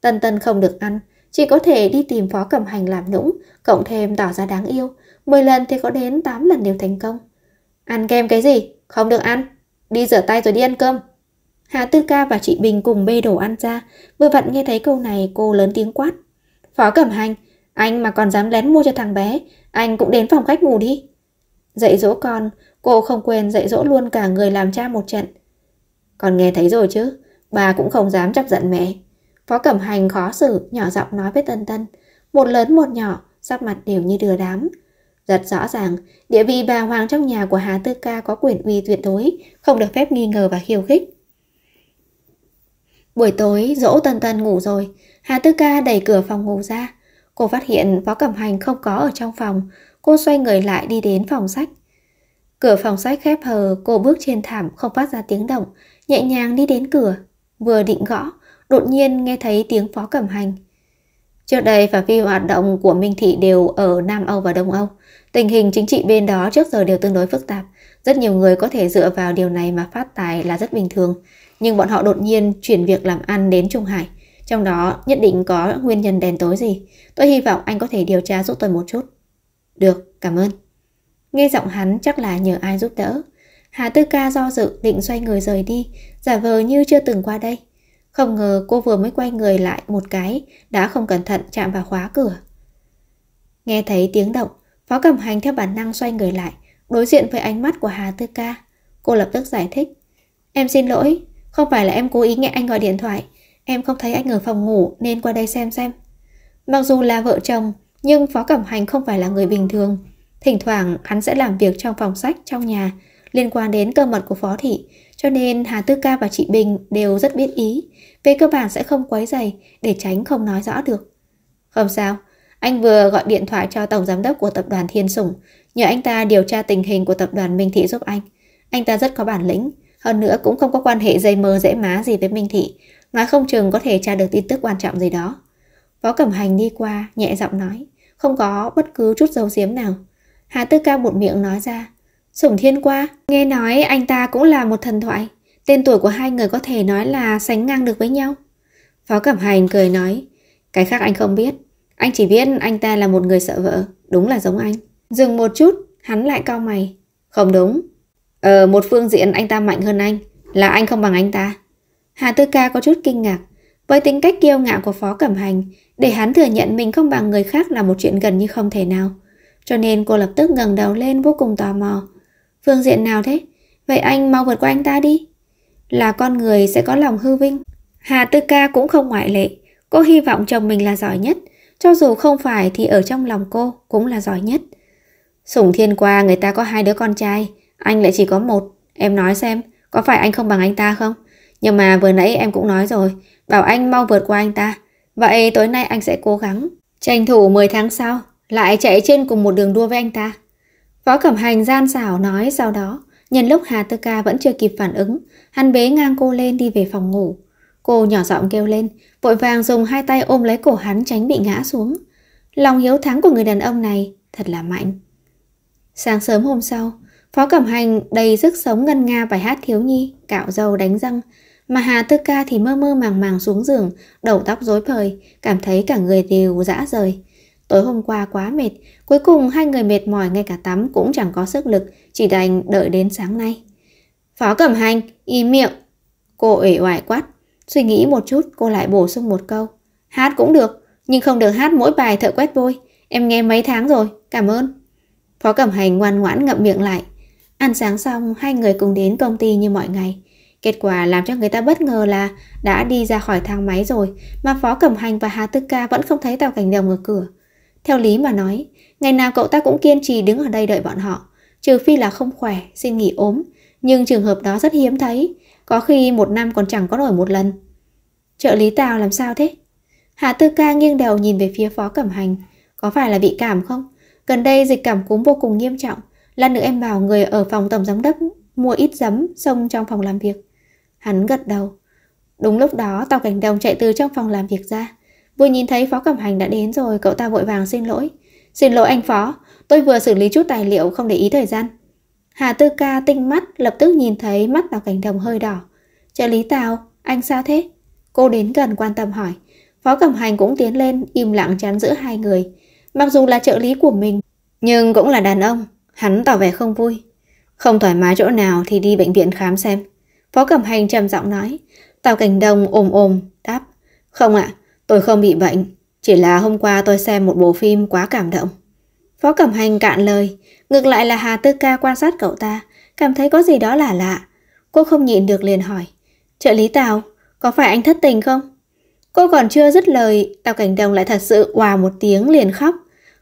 Tân Tân không được ăn, chỉ có thể đi tìm Phó cầm Hành làm nũng, cộng thêm tỏ ra đáng yêu. 10 lần thì có đến 8 lần đều thành công. Ăn kem cái gì? Không được ăn. Đi rửa tay rồi đi ăn cơm. hà Tư Ca và chị Bình cùng bê đồ ăn ra. Vừa vặn nghe thấy câu này cô lớn tiếng quát. Phó Cẩm Hành, anh mà còn dám lén mua cho thằng bé, anh cũng đến phòng khách ngủ đi. Dạy dỗ con, cô không quên dạy dỗ luôn cả người làm cha một trận. Con nghe thấy rồi chứ, bà cũng không dám chấp giận mẹ. Phó Cẩm Hành khó xử, nhỏ giọng nói với Tân Tân. Một lớn một nhỏ, sắc mặt đều như đưa đám. Rất rõ ràng, địa vị bà hoàng trong nhà của Hà Tư Ca có quyền uy tuyệt đối, không được phép nghi ngờ và khiêu khích. Buổi tối, dỗ Tân Tân ngủ rồi, Hà Tư Ca đẩy cửa phòng ngủ ra. Cô phát hiện Phó Cẩm Hành không có ở trong phòng, cô xoay người lại đi đến phòng sách. Cửa phòng sách khép hờ, cô bước trên thảm không phát ra tiếng động, nhẹ nhàng đi đến cửa. Vừa định gõ, đột nhiên nghe thấy tiếng Phó Cẩm Hành. Trước đây và phi hoạt động của Minh Thị đều ở Nam Âu và Đông Âu. Tình hình chính trị bên đó trước giờ đều tương đối phức tạp. Rất nhiều người có thể dựa vào điều này mà phát tài là rất bình thường. Nhưng bọn họ đột nhiên chuyển việc làm ăn đến Trung Hải. Trong đó nhất định có nguyên nhân đèn tối gì. Tôi hy vọng anh có thể điều tra giúp tôi một chút. Được, cảm ơn. Nghe giọng hắn chắc là nhờ ai giúp đỡ. Hà Tư Ca do dự định xoay người rời đi, giả vờ như chưa từng qua đây. Không ngờ cô vừa mới quay người lại một cái, đã không cẩn thận chạm vào khóa cửa. Nghe thấy tiếng động, Phó Cẩm Hành theo bản năng xoay người lại, đối diện với ánh mắt của Hà Tư Ca. Cô lập tức giải thích. Em xin lỗi, không phải là em cố ý nghe anh gọi điện thoại. Em không thấy anh ở phòng ngủ nên qua đây xem xem. Mặc dù là vợ chồng, nhưng Phó Cẩm Hành không phải là người bình thường. Thỉnh thoảng hắn sẽ làm việc trong phòng sách trong nhà liên quan đến cơ mật của Phó Thị, cho nên Hà Tư Ca và chị Bình đều rất biết ý, về cơ bản sẽ không quấy giày để tránh không nói rõ được. Không sao, anh vừa gọi điện thoại cho tổng giám đốc của tập đoàn Thiên Sủng, nhờ anh ta điều tra tình hình của tập đoàn Minh Thị giúp anh. Anh ta rất có bản lĩnh, hơn nữa cũng không có quan hệ dây mơ dễ má gì với Minh Thị, nói không chừng có thể tra được tin tức quan trọng gì đó. Phó Cẩm Hành đi qua, nhẹ giọng nói, không có bất cứ chút dấu giếm nào. Hà Tư Ca buột miệng nói ra, Sủng Thiên Qua, nghe nói anh ta cũng là một thần thoại. Tên tuổi của hai người có thể nói là sánh ngang được với nhau. Phó Cẩm Hành cười nói, cái khác anh không biết. Anh chỉ biết anh ta là một người sợ vợ, đúng là giống anh. Dừng một chút, hắn lại cau mày. Không đúng. Ở ờ, một phương diện anh ta mạnh hơn anh, là anh không bằng anh ta. Hà Tư Ca có chút kinh ngạc. Với tính cách kiêu ngạo của Phó Cẩm Hành, để hắn thừa nhận mình không bằng người khác là một chuyện gần như không thể nào. Cho nên cô lập tức ngẩng đầu lên vô cùng tò mò. Phương diện nào thế? Vậy anh mau vượt qua anh ta đi. Là con người sẽ có lòng hư vinh. Hà Tư Ca cũng không ngoại lệ. Cô hy vọng chồng mình là giỏi nhất. Cho dù không phải thì ở trong lòng cô cũng là giỏi nhất. Sủng thiên qua người ta có hai đứa con trai. Anh lại chỉ có một. Em nói xem, có phải anh không bằng anh ta không? Nhưng mà vừa nãy em cũng nói rồi. Bảo anh mau vượt qua anh ta. Vậy tối nay anh sẽ cố gắng. Tranh thủ 10 tháng sau, lại chạy trên cùng một đường đua với anh ta. Phó Cẩm Hành gian xảo nói sau đó, nhân lúc Hà Tư Ca vẫn chưa kịp phản ứng, hắn bế ngang cô lên đi về phòng ngủ. Cô nhỏ giọng kêu lên, vội vàng dùng hai tay ôm lấy cổ hắn tránh bị ngã xuống. Lòng hiếu thắng của người đàn ông này thật là mạnh. Sáng sớm hôm sau, Phó Cẩm Hành đầy sức sống ngân nga bài hát thiếu nhi, cạo dầu đánh răng, mà Hà Tư Ca thì mơ mơ màng màng xuống giường, đầu tóc rối bời, cảm thấy cả người đều dã rời. Tối hôm qua quá mệt, cuối cùng hai người mệt mỏi ngay cả tắm cũng chẳng có sức lực, chỉ đành đợi đến sáng nay. Phó Cẩm Hành, im miệng. Cô ủy oải quát. Suy nghĩ một chút, cô lại bổ sung một câu. Hát cũng được, nhưng không được hát mỗi bài thợ quét vôi. Em nghe mấy tháng rồi, cảm ơn. Phó Cẩm Hành ngoan ngoãn ngậm miệng lại. Ăn sáng xong, hai người cùng đến công ty như mọi ngày. Kết quả làm cho người ta bất ngờ là đã đi ra khỏi thang máy rồi mà Phó Cẩm Hành và Hà Tư Ca vẫn không thấy tàu Cảnh Đồng ở cửa. Theo lý mà nói, ngày nào cậu ta cũng kiên trì đứng ở đây đợi bọn họ, trừ phi là không khỏe, xin nghỉ ốm, nhưng trường hợp đó rất hiếm thấy, có khi một năm còn chẳng có nổi một lần. Trợ lý Tào làm sao thế? Hạ Tư Ca nghiêng đầu nhìn về phía phó cẩm hành, có phải là bị cảm không? Gần đây dịch cảm cúm vô cùng nghiêm trọng, lát nữa em bảo người ở phòng tổng giám đốc mua ít giấm xông trong phòng làm việc. Hắn gật đầu. Đúng lúc đó tàu cảnh đồng chạy từ trong phòng làm việc ra. Vừa nhìn thấy Phó Cẩm Hành đã đến rồi, cậu ta vội vàng xin lỗi. Xin lỗi anh Phó, tôi vừa xử lý chút tài liệu không để ý thời gian. Hà Tư Ca tinh mắt, lập tức nhìn thấy mắt Tào Cảnh Đồng hơi đỏ. Trợ lý Tào, anh sao thế? Cô đến gần quan tâm hỏi. Phó Cẩm Hành cũng tiến lên, im lặng chắn giữa hai người. Mặc dù là trợ lý của mình, nhưng cũng là đàn ông, hắn tỏ vẻ không vui. Không thoải mái chỗ nào thì đi bệnh viện khám xem. Phó Cẩm Hành trầm giọng nói. Tào Cảnh Đồng ồm ồm, đáp. Không ạ, à, Tôi không bị bệnh, chỉ là hôm qua tôi xem một bộ phim quá cảm động. Phó Cẩm Hành cạn lời, ngược lại là Hà Tư Ca quan sát cậu ta, cảm thấy có gì đó là lạ. Cô không nhịn được liền hỏi, trợ lý Tào, có phải anh thất tình không? Cô còn chưa dứt lời, Tào Cảnh Đồng lại thật sự hòa một tiếng liền khóc.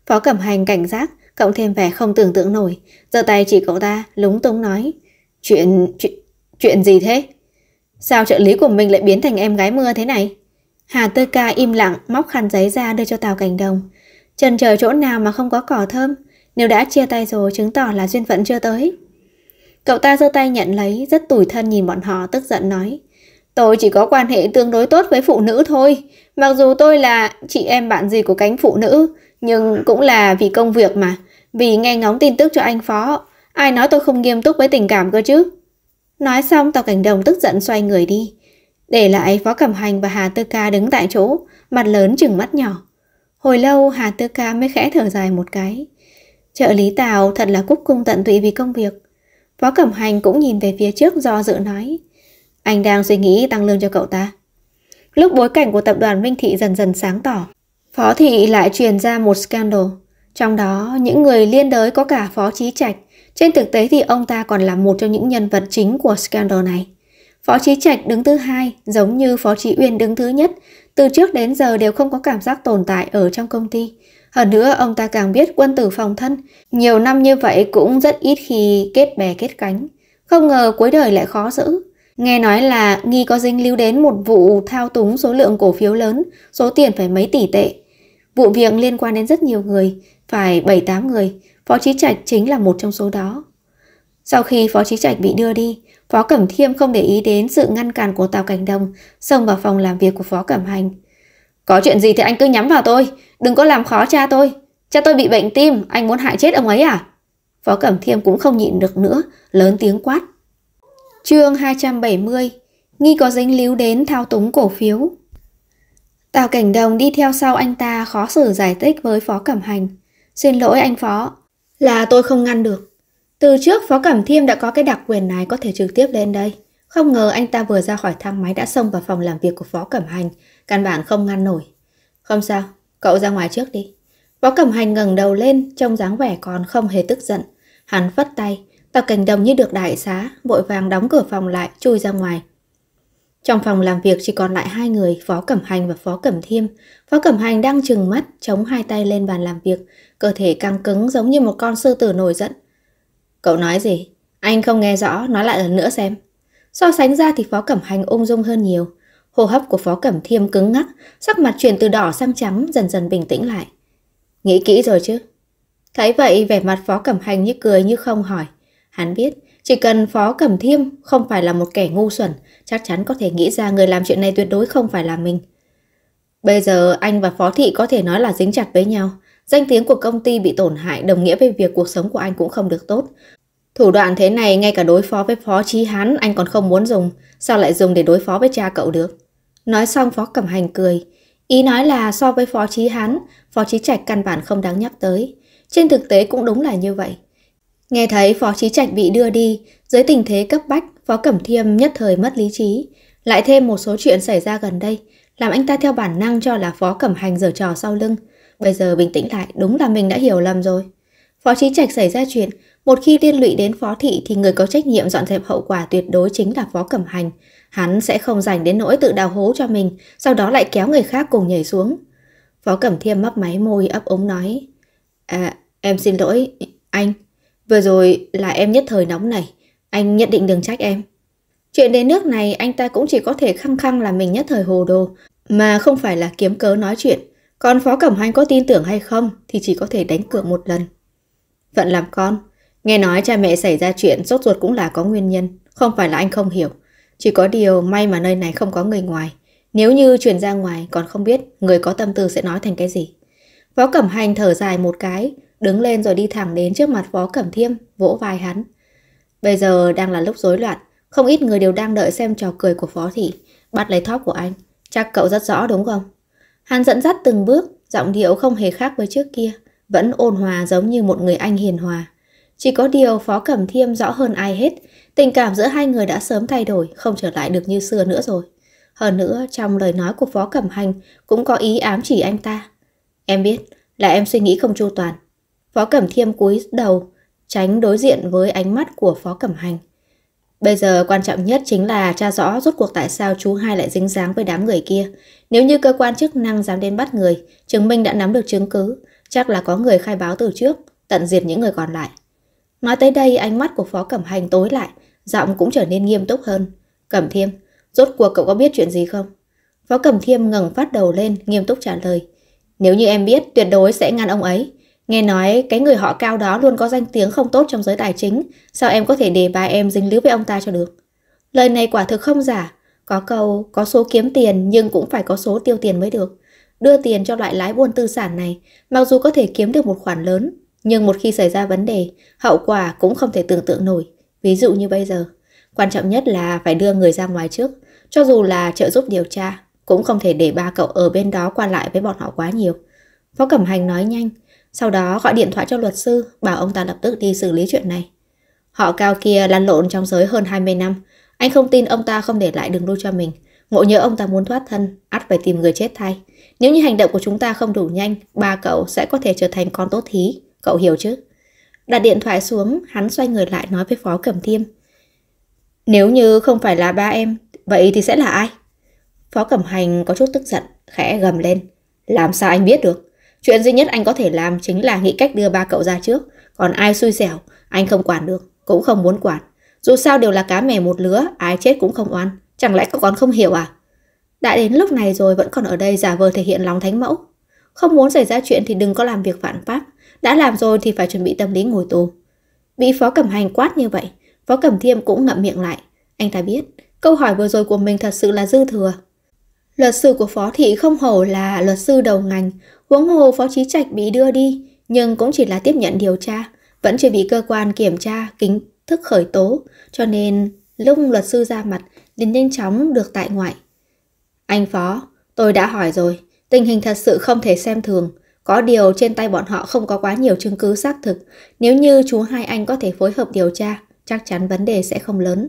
Phó Cẩm Hành cảnh giác, cộng thêm vẻ không tưởng tượng nổi, giơ tay chỉ cậu ta, lúng túng nói, chuyện, chuyện, chuyện gì thế? Sao trợ lý của mình lại biến thành em gái mưa thế này? Hà tơ ca im lặng móc khăn giấy ra đưa cho Tào Cảnh Đồng. Trần trời chỗ nào mà không có cỏ thơm, nếu đã chia tay rồi chứng tỏ là duyên phận chưa tới. Cậu ta giơ tay nhận lấy, rất tủi thân nhìn bọn họ tức giận nói. Tôi chỉ có quan hệ tương đối tốt với phụ nữ thôi. Mặc dù tôi là chị em bạn gì của cánh phụ nữ, nhưng cũng là vì công việc mà. Vì nghe ngóng tin tức cho anh phó, ai nói tôi không nghiêm túc với tình cảm cơ chứ. Nói xong Tào Cảnh Đồng tức giận xoay người đi. Để lại Phó Cẩm Hành và Hà Tư Ca đứng tại chỗ, mặt lớn chừng mắt nhỏ. Hồi lâu Hà Tư Ca mới khẽ thở dài một cái. Trợ lý Tào thật là cúc cung tận tụy vì công việc. Phó Cẩm Hành cũng nhìn về phía trước do dự nói. Anh đang suy nghĩ tăng lương cho cậu ta. Lúc bối cảnh của tập đoàn Minh Thị dần dần sáng tỏ, Phó Thị lại truyền ra một scandal. Trong đó, những người liên đới có cả Phó chí Trạch. Trên thực tế thì ông ta còn là một trong những nhân vật chính của scandal này. Phó Chí Trạch đứng thứ hai, giống như Phó Chí Uyên đứng thứ nhất, từ trước đến giờ đều không có cảm giác tồn tại ở trong công ty. Hơn nữa ông ta càng biết quân tử phòng thân, nhiều năm như vậy cũng rất ít khi kết bè kết cánh. Không ngờ cuối đời lại khó giữ. Nghe nói là nghi có dinh lưu đến một vụ thao túng số lượng cổ phiếu lớn, số tiền phải mấy tỷ tệ. Vụ việc liên quan đến rất nhiều người, phải 7-8 người, Phó Chí Trạch chính là một trong số đó. Sau khi Phó Chí Trạch bị đưa đi, Phó Cẩm Thiêm không để ý đến sự ngăn cản của Tào Cảnh Đông, xông vào phòng làm việc của Phó Cẩm Hành. Có chuyện gì thì anh cứ nhắm vào tôi, đừng có làm khó cha tôi. Cha tôi bị bệnh tim, anh muốn hại chết ông ấy à? Phó Cẩm Thiêm cũng không nhịn được nữa, lớn tiếng quát. chương 270, nghi có dính líu đến thao túng cổ phiếu. Tào Cảnh Đồng đi theo sau anh ta khó xử giải thích với Phó Cẩm Hành. Xin lỗi anh Phó, là tôi không ngăn được. Từ trước Phó Cẩm Thiêm đã có cái đặc quyền này có thể trực tiếp lên đây. Không ngờ anh ta vừa ra khỏi thang máy đã xông vào phòng làm việc của Phó Cẩm Hành, căn bản không ngăn nổi. Không sao, cậu ra ngoài trước đi. Phó Cẩm Hành ngẩng đầu lên, trông dáng vẻ còn không hề tức giận. Hắn vất tay, Tào Cảnh Đồng như được đại xá, vội vàng đóng cửa phòng lại, chui ra ngoài. Trong phòng làm việc chỉ còn lại hai người, Phó Cẩm Hành và Phó Cẩm Thiêm. Phó Cẩm Hành đang trừng mắt, chống hai tay lên bàn làm việc, cơ thể căng cứng giống như một con sư tử nổi giận. Cậu nói gì? Anh không nghe rõ, nói lại lần nữa xem. So sánh ra thì Phó Cẩm Hành ung dung hơn nhiều. Hô hấp của Phó Cẩm Thiêm cứng ngắc, sắc mặt chuyển từ đỏ sang trắng, dần dần bình tĩnh lại. Nghĩ kỹ rồi chứ? Thấy vậy, vẻ mặt Phó Cẩm Hành như cười như không hỏi. Hắn biết, chỉ cần Phó Cẩm Thiêm không phải là một kẻ ngu xuẩn, chắc chắn có thể nghĩ ra người làm chuyện này tuyệt đối không phải là mình. Bây giờ anh và Phó Thị có thể nói là dính chặt với nhau. Danh tiếng của công ty bị tổn hại đồng nghĩa với việc cuộc sống của anh cũng không được tốt. Thủ đoạn thế này ngay cả đối phó với phó trí hán anh còn không muốn dùng, sao lại dùng để đối phó với cha cậu được. Nói xong phó cẩm hành cười. Ý nói là so với phó trí hán, phó trí trạch căn bản không đáng nhắc tới. Trên thực tế cũng đúng là như vậy. Nghe thấy phó trí trạch bị đưa đi, dưới tình thế cấp bách, phó cẩm thiêm nhất thời mất lý trí. Lại thêm một số chuyện xảy ra gần đây, làm anh ta theo bản năng cho là phó cẩm hành giở trò sau lưng – Bây giờ bình tĩnh lại, đúng là mình đã hiểu lầm rồi. Phó Chí Trạch xảy ra chuyện, một khi liên lụy đến phó thị thì người có trách nhiệm dọn dẹp hậu quả tuyệt đối chính là phó cẩm hành. Hắn sẽ không dành đến nỗi tự đào hố cho mình, sau đó lại kéo người khác cùng nhảy xuống. Phó cẩm thiêm mấp máy môi ấp ống nói. À, em xin lỗi, anh. Vừa rồi là em nhất thời nóng này, anh nhất định đừng trách em. Chuyện đến nước này anh ta cũng chỉ có thể khăng khăng là mình nhất thời hồ đồ, mà không phải là kiếm cớ nói chuyện. Còn Phó Cẩm hành có tin tưởng hay không thì chỉ có thể đánh cược một lần. Phận làm con, nghe nói cha mẹ xảy ra chuyện sốt ruột cũng là có nguyên nhân, không phải là anh không hiểu. Chỉ có điều may mà nơi này không có người ngoài. Nếu như truyền ra ngoài còn không biết người có tâm tư sẽ nói thành cái gì. Phó Cẩm Hành thở dài một cái, đứng lên rồi đi thẳng đến trước mặt Phó Cẩm Thiêm, vỗ vai hắn. Bây giờ đang là lúc rối loạn, không ít người đều đang đợi xem trò cười của Phó Thị, bắt lấy thóp của anh. Chắc cậu rất rõ đúng không? Hắn dẫn dắt từng bước, giọng điệu không hề khác với trước kia, vẫn ôn hòa giống như một người anh hiền hòa. Chỉ có điều Phó Cẩm Thiêm rõ hơn ai hết, tình cảm giữa hai người đã sớm thay đổi, không trở lại được như xưa nữa rồi. Hơn nữa, trong lời nói của Phó Cẩm Hành cũng có ý ám chỉ anh ta. Em biết, là em suy nghĩ không chu toàn. Phó Cẩm Thiêm cúi đầu, tránh đối diện với ánh mắt của Phó Cẩm Hành. Bây giờ quan trọng nhất chính là tra rõ rốt cuộc tại sao chú hai lại dính dáng với đám người kia. Nếu như cơ quan chức năng dám đến bắt người, chứng minh đã nắm được chứng cứ, chắc là có người khai báo từ trước, tận diệt những người còn lại. Nói tới đây ánh mắt của Phó Cẩm Hành tối lại, giọng cũng trở nên nghiêm túc hơn. Cẩm Thiêm, rốt cuộc cậu có biết chuyện gì không? Phó Cẩm Thiêm ngẩng phát đầu lên, nghiêm túc trả lời. Nếu như em biết, tuyệt đối sẽ ngăn ông ấy. Nghe nói cái người họ cao đó luôn có danh tiếng không tốt trong giới tài chính, sao em có thể để bà em dính líu với ông ta cho được? Lời này quả thực không giả, có câu có số kiếm tiền nhưng cũng phải có số tiêu tiền mới được. Đưa tiền cho loại lái buôn tư sản này, mặc dù có thể kiếm được một khoản lớn, nhưng một khi xảy ra vấn đề, hậu quả cũng không thể tưởng tượng nổi. Ví dụ như bây giờ, quan trọng nhất là phải đưa người ra ngoài trước, cho dù là trợ giúp điều tra, cũng không thể để ba cậu ở bên đó qua lại với bọn họ quá nhiều. Phó Cẩm Hành nói nhanh, sau đó gọi điện thoại cho luật sư, bảo ông ta lập tức đi xử lý chuyện này. Họ cao kia lăn lộn trong giới hơn 20 năm. Anh không tin ông ta không để lại đường lui cho mình. Ngộ nhớ ông ta muốn thoát thân, ắt phải tìm người chết thay. Nếu như hành động của chúng ta không đủ nhanh, ba cậu sẽ có thể trở thành con tốt thí. Cậu hiểu chứ? Đặt điện thoại xuống, hắn xoay người lại nói với Phó Cẩm Thiêm. Nếu như không phải là ba em, vậy thì sẽ là ai? Phó Cẩm Hành có chút tức giận, khẽ gầm lên. Làm sao anh biết được? Chuyện duy nhất anh có thể làm chính là nghĩ cách đưa ba cậu ra trước. Còn ai xui xẻo, anh không quản được, cũng không muốn quản. Dù sao đều là cá mè một lứa, ai chết cũng không oan. Chẳng lẽ các con không hiểu à? Đã đến lúc này rồi vẫn còn ở đây giả vờ thể hiện lòng thánh mẫu. Không muốn xảy ra chuyện thì đừng có làm việc phản pháp. Đã làm rồi thì phải chuẩn bị tâm lý ngồi tù. Bị phó cẩm hành quát như vậy, phó cẩm thiêm cũng ngậm miệng lại. Anh ta biết, câu hỏi vừa rồi của mình thật sự là dư thừa. Luật sư của Phó Thị không hổ là luật sư đầu ngành, huống hồ Phó Chí Trạch bị đưa đi, nhưng cũng chỉ là tiếp nhận điều tra, vẫn chưa bị cơ quan kiểm tra kính thức khởi tố, cho nên lúc luật sư ra mặt liền nhanh chóng được tại ngoại. Anh Phó, tôi đã hỏi rồi, tình hình thật sự không thể xem thường, có điều trên tay bọn họ không có quá nhiều chứng cứ xác thực, nếu như chú hai anh có thể phối hợp điều tra, chắc chắn vấn đề sẽ không lớn.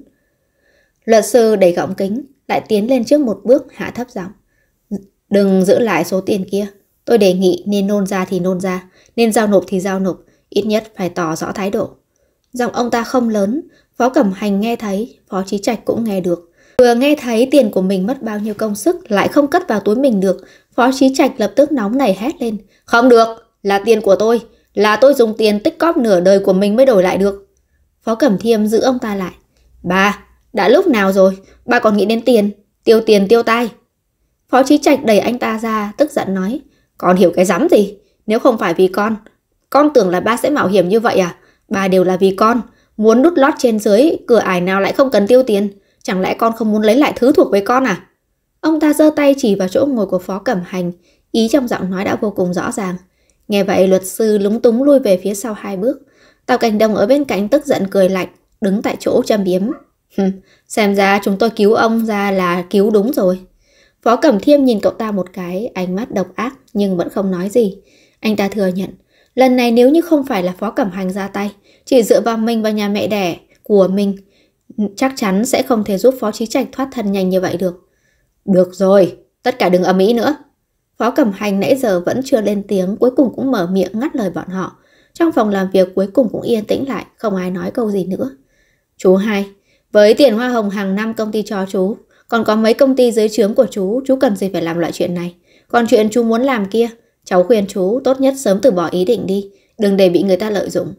Luật sư đẩy gọng kính, lại tiến lên trước một bước hạ thấp giọng. Đừng giữ lại số tiền kia. Tôi đề nghị nên nôn ra thì nôn ra, nên giao nộp thì giao nộp, ít nhất phải tỏ rõ thái độ. Giọng ông ta không lớn, Phó Cẩm Hành nghe thấy, Phó trí Trạch cũng nghe được. Vừa nghe thấy tiền của mình mất bao nhiêu công sức lại không cất vào túi mình được, Phó trí Trạch lập tức nóng nảy hét lên. Không được, là tiền của tôi, là tôi dùng tiền tích cóp nửa đời của mình mới đổi lại được. Phó Cẩm Thiêm giữ ông ta lại. Bà, đã lúc nào rồi, bà còn nghĩ đến tiền, tiêu tiền tiêu tai. Phó Chí Trạch đẩy anh ta ra, tức giận nói, con hiểu cái rắm gì, nếu không phải vì con. Con tưởng là ba sẽ mạo hiểm như vậy à, bà đều là vì con, muốn đút lót trên dưới, cửa ải nào lại không cần tiêu tiền, chẳng lẽ con không muốn lấy lại thứ thuộc về con à? Ông ta giơ tay chỉ vào chỗ ngồi của Phó Cẩm Hành, ý trong giọng nói đã vô cùng rõ ràng. Nghe vậy luật sư lúng túng lui về phía sau hai bước. Tào Cảnh đồng ở bên cạnh tức giận cười lạnh, đứng tại chỗ châm biếm. Xem ra chúng tôi cứu ông ra là cứu đúng rồi. Phó Cẩm Thiêm nhìn cậu ta một cái, ánh mắt độc ác nhưng vẫn không nói gì. Anh ta thừa nhận, lần này nếu như không phải là Phó Cẩm Hành ra tay, chỉ dựa vào mình và nhà mẹ đẻ của mình, chắc chắn sẽ không thể giúp Phó Chí Trạch thoát thân nhanh như vậy được. Được rồi, tất cả đừng ầm ĩ nữa. Phó Cẩm Hành nãy giờ vẫn chưa lên tiếng, cuối cùng cũng mở miệng ngắt lời bọn họ. Trong phòng làm việc cuối cùng cũng yên tĩnh lại, không ai nói câu gì nữa. Chú hai, với tiền hoa hồng hàng năm công ty cho chú, còn có mấy công ty dưới trướng của chú, chú cần gì phải làm loại chuyện này. Còn chuyện chú muốn làm kia, cháu khuyên chú tốt nhất sớm từ bỏ ý định đi, đừng để bị người ta lợi dụng.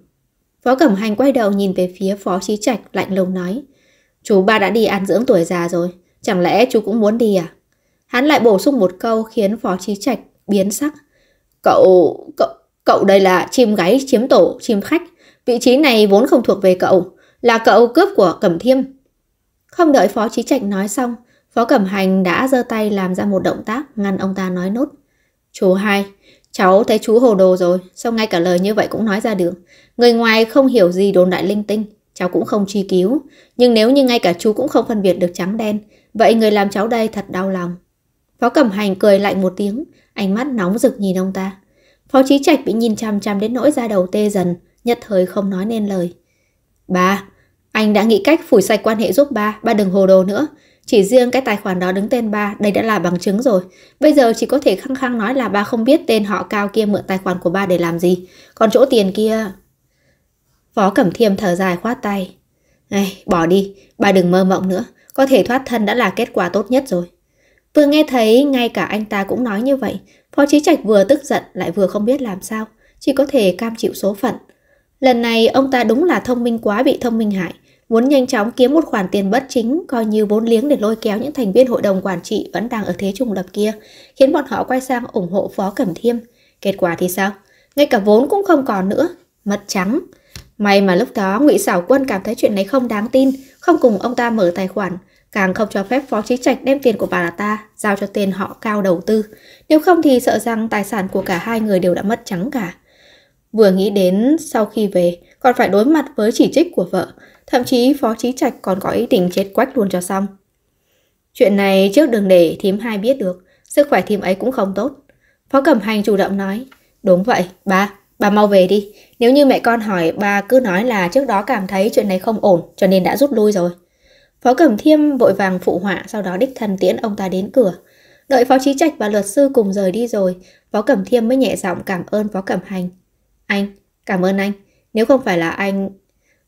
Phó Cẩm Hành quay đầu nhìn về phía Phó Chí Trạch lạnh lùng nói. Chú ba đã đi ăn dưỡng tuổi già rồi, chẳng lẽ chú cũng muốn đi à? Hắn lại bổ sung một câu khiến Phó Chí Trạch biến sắc. Cậu, cậu, cậu đây là chim gáy chiếm tổ, chim khách. Vị trí này vốn không thuộc về cậu. Là cậu cướp của Cẩm Thiêm. Không đợi Phó Chí Trạch nói xong, Phó Cẩm Hành đã giơ tay làm ra một động tác ngăn ông ta nói nốt. Chú hai, cháu thấy chú hồ đồ rồi, sao ngay cả lời như vậy cũng nói ra được. Người ngoài không hiểu gì đồn đại linh tinh, cháu cũng không truy cứu. Nhưng nếu như ngay cả chú cũng không phân biệt được trắng đen, vậy người làm cháu đây thật đau lòng. Phó Cẩm Hành cười lạnh một tiếng, ánh mắt nóng rực nhìn ông ta. Phó Chí Trạch bị nhìn chằm chằm đến nỗi da đầu tê dần, nhất thời không nói nên lời. Bà. Anh đã nghĩ cách phủi sạch quan hệ giúp ba, ba đừng hồ đồ nữa. Chỉ riêng cái tài khoản đó đứng tên ba, đây đã là bằng chứng rồi. Bây giờ chỉ có thể khăng khăng nói là ba không biết tên họ cao kia mượn tài khoản của ba để làm gì. Còn chỗ tiền kia... Phó Cẩm Thiêm thở dài khoát tay. Này, bỏ đi, bà đừng mơ mộng nữa. Có thể thoát thân đã là kết quả tốt nhất rồi. Vừa nghe thấy, ngay cả anh ta cũng nói như vậy. Phó Chí Trạch vừa tức giận lại vừa không biết làm sao. Chỉ có thể cam chịu số phận. Lần này ông ta đúng là thông minh quá bị thông minh hại muốn nhanh chóng kiếm một khoản tiền bất chính coi như vốn liếng để lôi kéo những thành viên hội đồng quản trị vẫn đang ở thế trùng lập kia, khiến bọn họ quay sang ủng hộ Phó Cẩm Thiêm. Kết quả thì sao? Ngay cả vốn cũng không còn nữa, mất trắng. May mà lúc đó Ngụy Sảo Quân cảm thấy chuyện này không đáng tin, không cùng ông ta mở tài khoản, càng không cho phép Phó Chí Trạch đem tiền của bà ta giao cho tên họ cao đầu tư, nếu không thì sợ rằng tài sản của cả hai người đều đã mất trắng cả. Vừa nghĩ đến sau khi về, còn phải đối mặt với chỉ trích của vợ, Thậm chí Phó Chí Trạch còn có ý định chết quách luôn cho xong. Chuyện này trước đừng để thím hai biết được, sức khỏe thím ấy cũng không tốt. Phó Cẩm Hành chủ động nói, đúng vậy, ba, bà mau về đi. Nếu như mẹ con hỏi, bà cứ nói là trước đó cảm thấy chuyện này không ổn cho nên đã rút lui rồi. Phó Cẩm Thiêm vội vàng phụ họa sau đó đích thân tiễn ông ta đến cửa. Đợi Phó Chí Trạch và luật sư cùng rời đi rồi, Phó Cẩm Thiêm mới nhẹ giọng cảm ơn Phó Cẩm Hành. Anh, cảm ơn anh. Nếu không phải là anh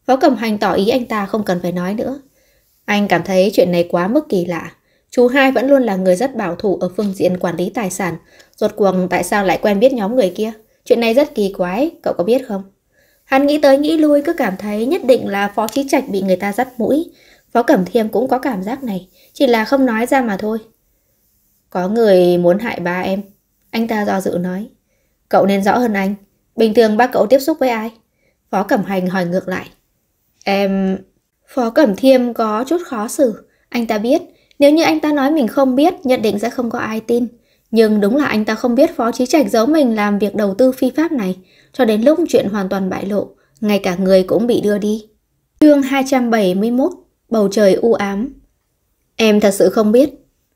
Phó Cẩm Hành tỏ ý anh ta không cần phải nói nữa. Anh cảm thấy chuyện này quá mức kỳ lạ. Chú hai vẫn luôn là người rất bảo thủ ở phương diện quản lý tài sản. Rốt cuộc tại sao lại quen biết nhóm người kia? Chuyện này rất kỳ quái, cậu có biết không? Hắn nghĩ tới nghĩ lui cứ cảm thấy nhất định là Phó Chí Trạch bị người ta dắt mũi. Phó Cẩm Thiêm cũng có cảm giác này, chỉ là không nói ra mà thôi. Có người muốn hại ba em. Anh ta do dự nói. Cậu nên rõ hơn anh. Bình thường ba cậu tiếp xúc với ai? Phó Cẩm Hành hỏi ngược lại. Em... Phó Cẩm Thiêm có chút khó xử. Anh ta biết, nếu như anh ta nói mình không biết, nhận định sẽ không có ai tin. Nhưng đúng là anh ta không biết Phó Chí Trạch giấu mình làm việc đầu tư phi pháp này, cho đến lúc chuyện hoàn toàn bại lộ, ngay cả người cũng bị đưa đi. Chương 271 Bầu trời u ám Em thật sự không biết.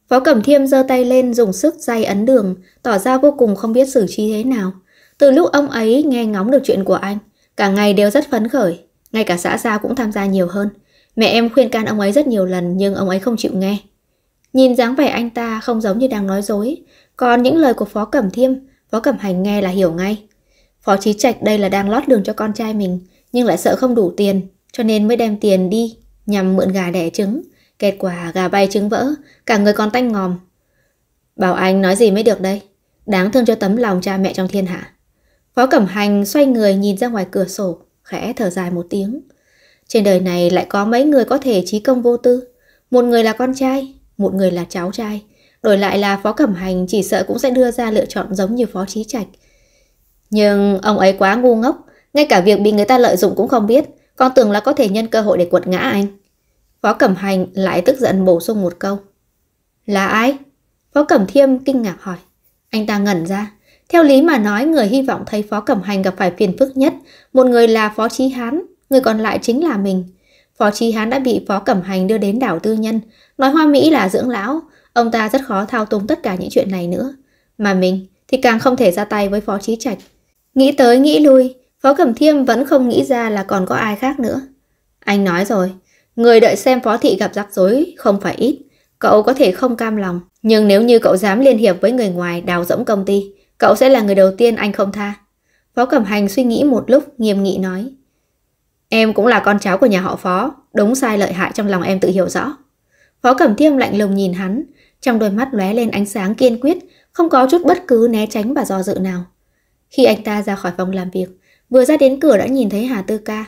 Phó Cẩm Thiêm giơ tay lên dùng sức dây ấn đường, tỏ ra vô cùng không biết xử trí thế nào. Từ lúc ông ấy nghe ngóng được chuyện của anh, cả ngày đều rất phấn khởi, ngay cả xã giao cũng tham gia nhiều hơn. Mẹ em khuyên can ông ấy rất nhiều lần nhưng ông ấy không chịu nghe. Nhìn dáng vẻ anh ta không giống như đang nói dối, còn những lời của Phó Cẩm Thiêm, Phó Cẩm Hành nghe là hiểu ngay. Phó trí Trạch đây là đang lót đường cho con trai mình, nhưng lại sợ không đủ tiền, cho nên mới đem tiền đi nhằm mượn gà đẻ trứng. Kết quả gà bay trứng vỡ, cả người còn tanh ngòm. Bảo anh nói gì mới được đây, đáng thương cho tấm lòng cha mẹ trong thiên hạ. Phó Cẩm Hành xoay người nhìn ra ngoài cửa sổ, khẽ thở dài một tiếng. Trên đời này lại có mấy người có thể trí công vô tư. Một người là con trai, một người là cháu trai. Đổi lại là Phó Cẩm Hành chỉ sợ cũng sẽ đưa ra lựa chọn giống như Phó Trí Trạch. Nhưng ông ấy quá ngu ngốc, ngay cả việc bị người ta lợi dụng cũng không biết, còn tưởng là có thể nhân cơ hội để quật ngã anh. Phó Cẩm Hành lại tức giận bổ sung một câu. Là ai? Phó Cẩm Thiêm kinh ngạc hỏi. Anh ta ngẩn ra. Theo lý mà nói, người hy vọng thấy Phó Cẩm Hành gặp phải phiền phức nhất, một người là Phó Chí Hán, người còn lại chính là mình. Phó Chí Hán đã bị Phó Cẩm Hành đưa đến đảo tư nhân, nói hoa Mỹ là dưỡng lão, ông ta rất khó thao túng tất cả những chuyện này nữa. Mà mình thì càng không thể ra tay với Phó Chí Trạch. Nghĩ tới nghĩ lui, Phó Cẩm Thiêm vẫn không nghĩ ra là còn có ai khác nữa. Anh nói rồi, người đợi xem Phó Thị gặp rắc rối không phải ít, cậu có thể không cam lòng. Nhưng nếu như cậu dám liên hiệp với người ngoài đào rỗng công ty, Cậu sẽ là người đầu tiên anh không tha. Phó Cẩm Hành suy nghĩ một lúc nghiêm nghị nói. Em cũng là con cháu của nhà họ Phó, đúng sai lợi hại trong lòng em tự hiểu rõ. Phó Cẩm Thiêm lạnh lùng nhìn hắn, trong đôi mắt lóe lên ánh sáng kiên quyết, không có chút bất cứ né tránh và do dự nào. Khi anh ta ra khỏi phòng làm việc, vừa ra đến cửa đã nhìn thấy Hà Tư Ca.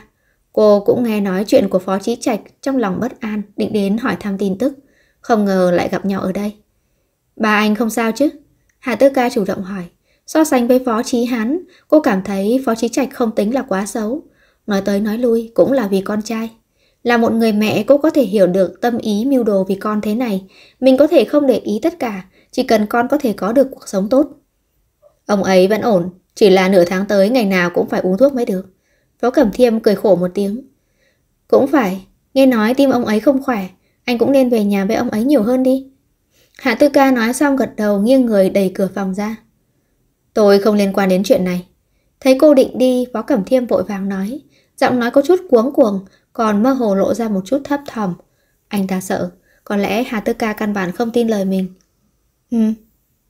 Cô cũng nghe nói chuyện của Phó Chí Trạch trong lòng bất an, định đến hỏi thăm tin tức. Không ngờ lại gặp nhau ở đây. Bà anh không sao chứ? Hà Tư Ca chủ động hỏi. So sánh với Phó Trí Hán, cô cảm thấy Phó Trí Trạch không tính là quá xấu. Nói tới nói lui cũng là vì con trai. Là một người mẹ cô có thể hiểu được tâm ý mưu đồ vì con thế này. Mình có thể không để ý tất cả, chỉ cần con có thể có được cuộc sống tốt. Ông ấy vẫn ổn, chỉ là nửa tháng tới ngày nào cũng phải uống thuốc mới được. Phó Cẩm Thiêm cười khổ một tiếng. Cũng phải, nghe nói tim ông ấy không khỏe, anh cũng nên về nhà với ông ấy nhiều hơn đi. Hạ Tư Ca nói xong gật đầu nghiêng người đẩy cửa phòng ra. Tôi không liên quan đến chuyện này. Thấy cô định đi, Phó Cẩm Thiêm vội vàng nói. Giọng nói có chút cuống cuồng, còn mơ hồ lộ ra một chút thấp thỏm. Anh ta sợ, có lẽ Hà Tư Ca căn bản không tin lời mình. Ừ,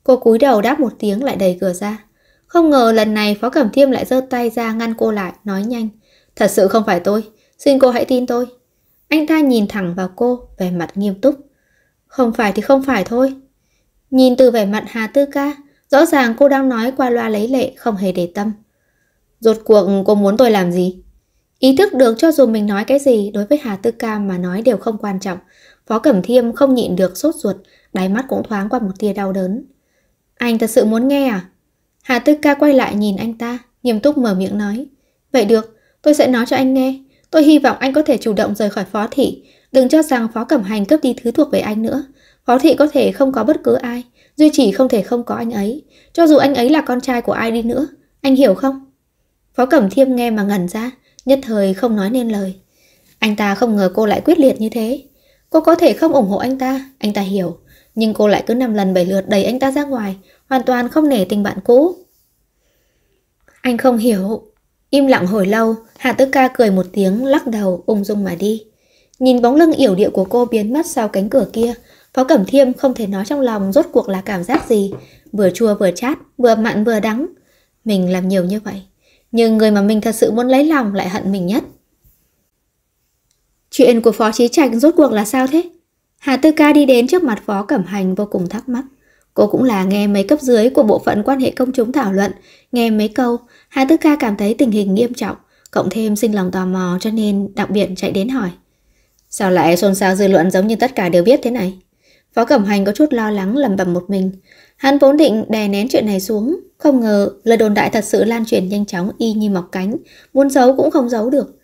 cô cúi đầu đáp một tiếng lại đẩy cửa ra. Không ngờ lần này Phó Cẩm Thiêm lại giơ tay ra ngăn cô lại, nói nhanh. Thật sự không phải tôi, xin cô hãy tin tôi. Anh ta nhìn thẳng vào cô, vẻ mặt nghiêm túc. Không phải thì không phải thôi. Nhìn từ vẻ mặt Hà Tư Ca, Rõ ràng cô đang nói qua loa lấy lệ không hề để tâm. Rốt cuộc cô muốn tôi làm gì? Ý thức được cho dù mình nói cái gì đối với Hà Tư Ca mà nói đều không quan trọng. Phó Cẩm Thiêm không nhịn được sốt ruột, đáy mắt cũng thoáng qua một tia đau đớn. Anh thật sự muốn nghe à? Hà Tư Ca quay lại nhìn anh ta, nghiêm túc mở miệng nói. Vậy được, tôi sẽ nói cho anh nghe. Tôi hy vọng anh có thể chủ động rời khỏi phó thị. Đừng cho rằng phó cẩm hành cấp đi thứ thuộc về anh nữa. Phó thị có thể không có bất cứ ai. Duy chỉ không thể không có anh ấy, cho dù anh ấy là con trai của ai đi nữa, anh hiểu không? Phó Cẩm Thiêm nghe mà ngẩn ra, nhất thời không nói nên lời. Anh ta không ngờ cô lại quyết liệt như thế. Cô có thể không ủng hộ anh ta, anh ta hiểu, nhưng cô lại cứ năm lần bảy lượt đẩy anh ta ra ngoài, hoàn toàn không nể tình bạn cũ. Anh không hiểu. Im lặng hồi lâu, Hà Tứ Ca cười một tiếng lắc đầu ung dung mà đi. Nhìn bóng lưng yểu điệu của cô biến mất sau cánh cửa kia, Phó Cẩm Thiêm không thể nói trong lòng rốt cuộc là cảm giác gì, vừa chua vừa chát, vừa mặn vừa đắng. Mình làm nhiều như vậy, nhưng người mà mình thật sự muốn lấy lòng lại hận mình nhất. Chuyện của Phó Chí Trạch rốt cuộc là sao thế? Hà Tư Ca đi đến trước mặt Phó Cẩm Hành vô cùng thắc mắc. Cô cũng là nghe mấy cấp dưới của bộ phận quan hệ công chúng thảo luận, nghe mấy câu, Hà Tư Ca cảm thấy tình hình nghiêm trọng, cộng thêm sinh lòng tò mò cho nên đặc biệt chạy đến hỏi. Sao lại xôn xao dư luận giống như tất cả đều biết thế này? Phó Cẩm Hành có chút lo lắng lầm bầm một mình. Hắn vốn định đè nén chuyện này xuống, không ngờ lời đồn đại thật sự lan truyền nhanh chóng y như mọc cánh, muốn giấu cũng không giấu được.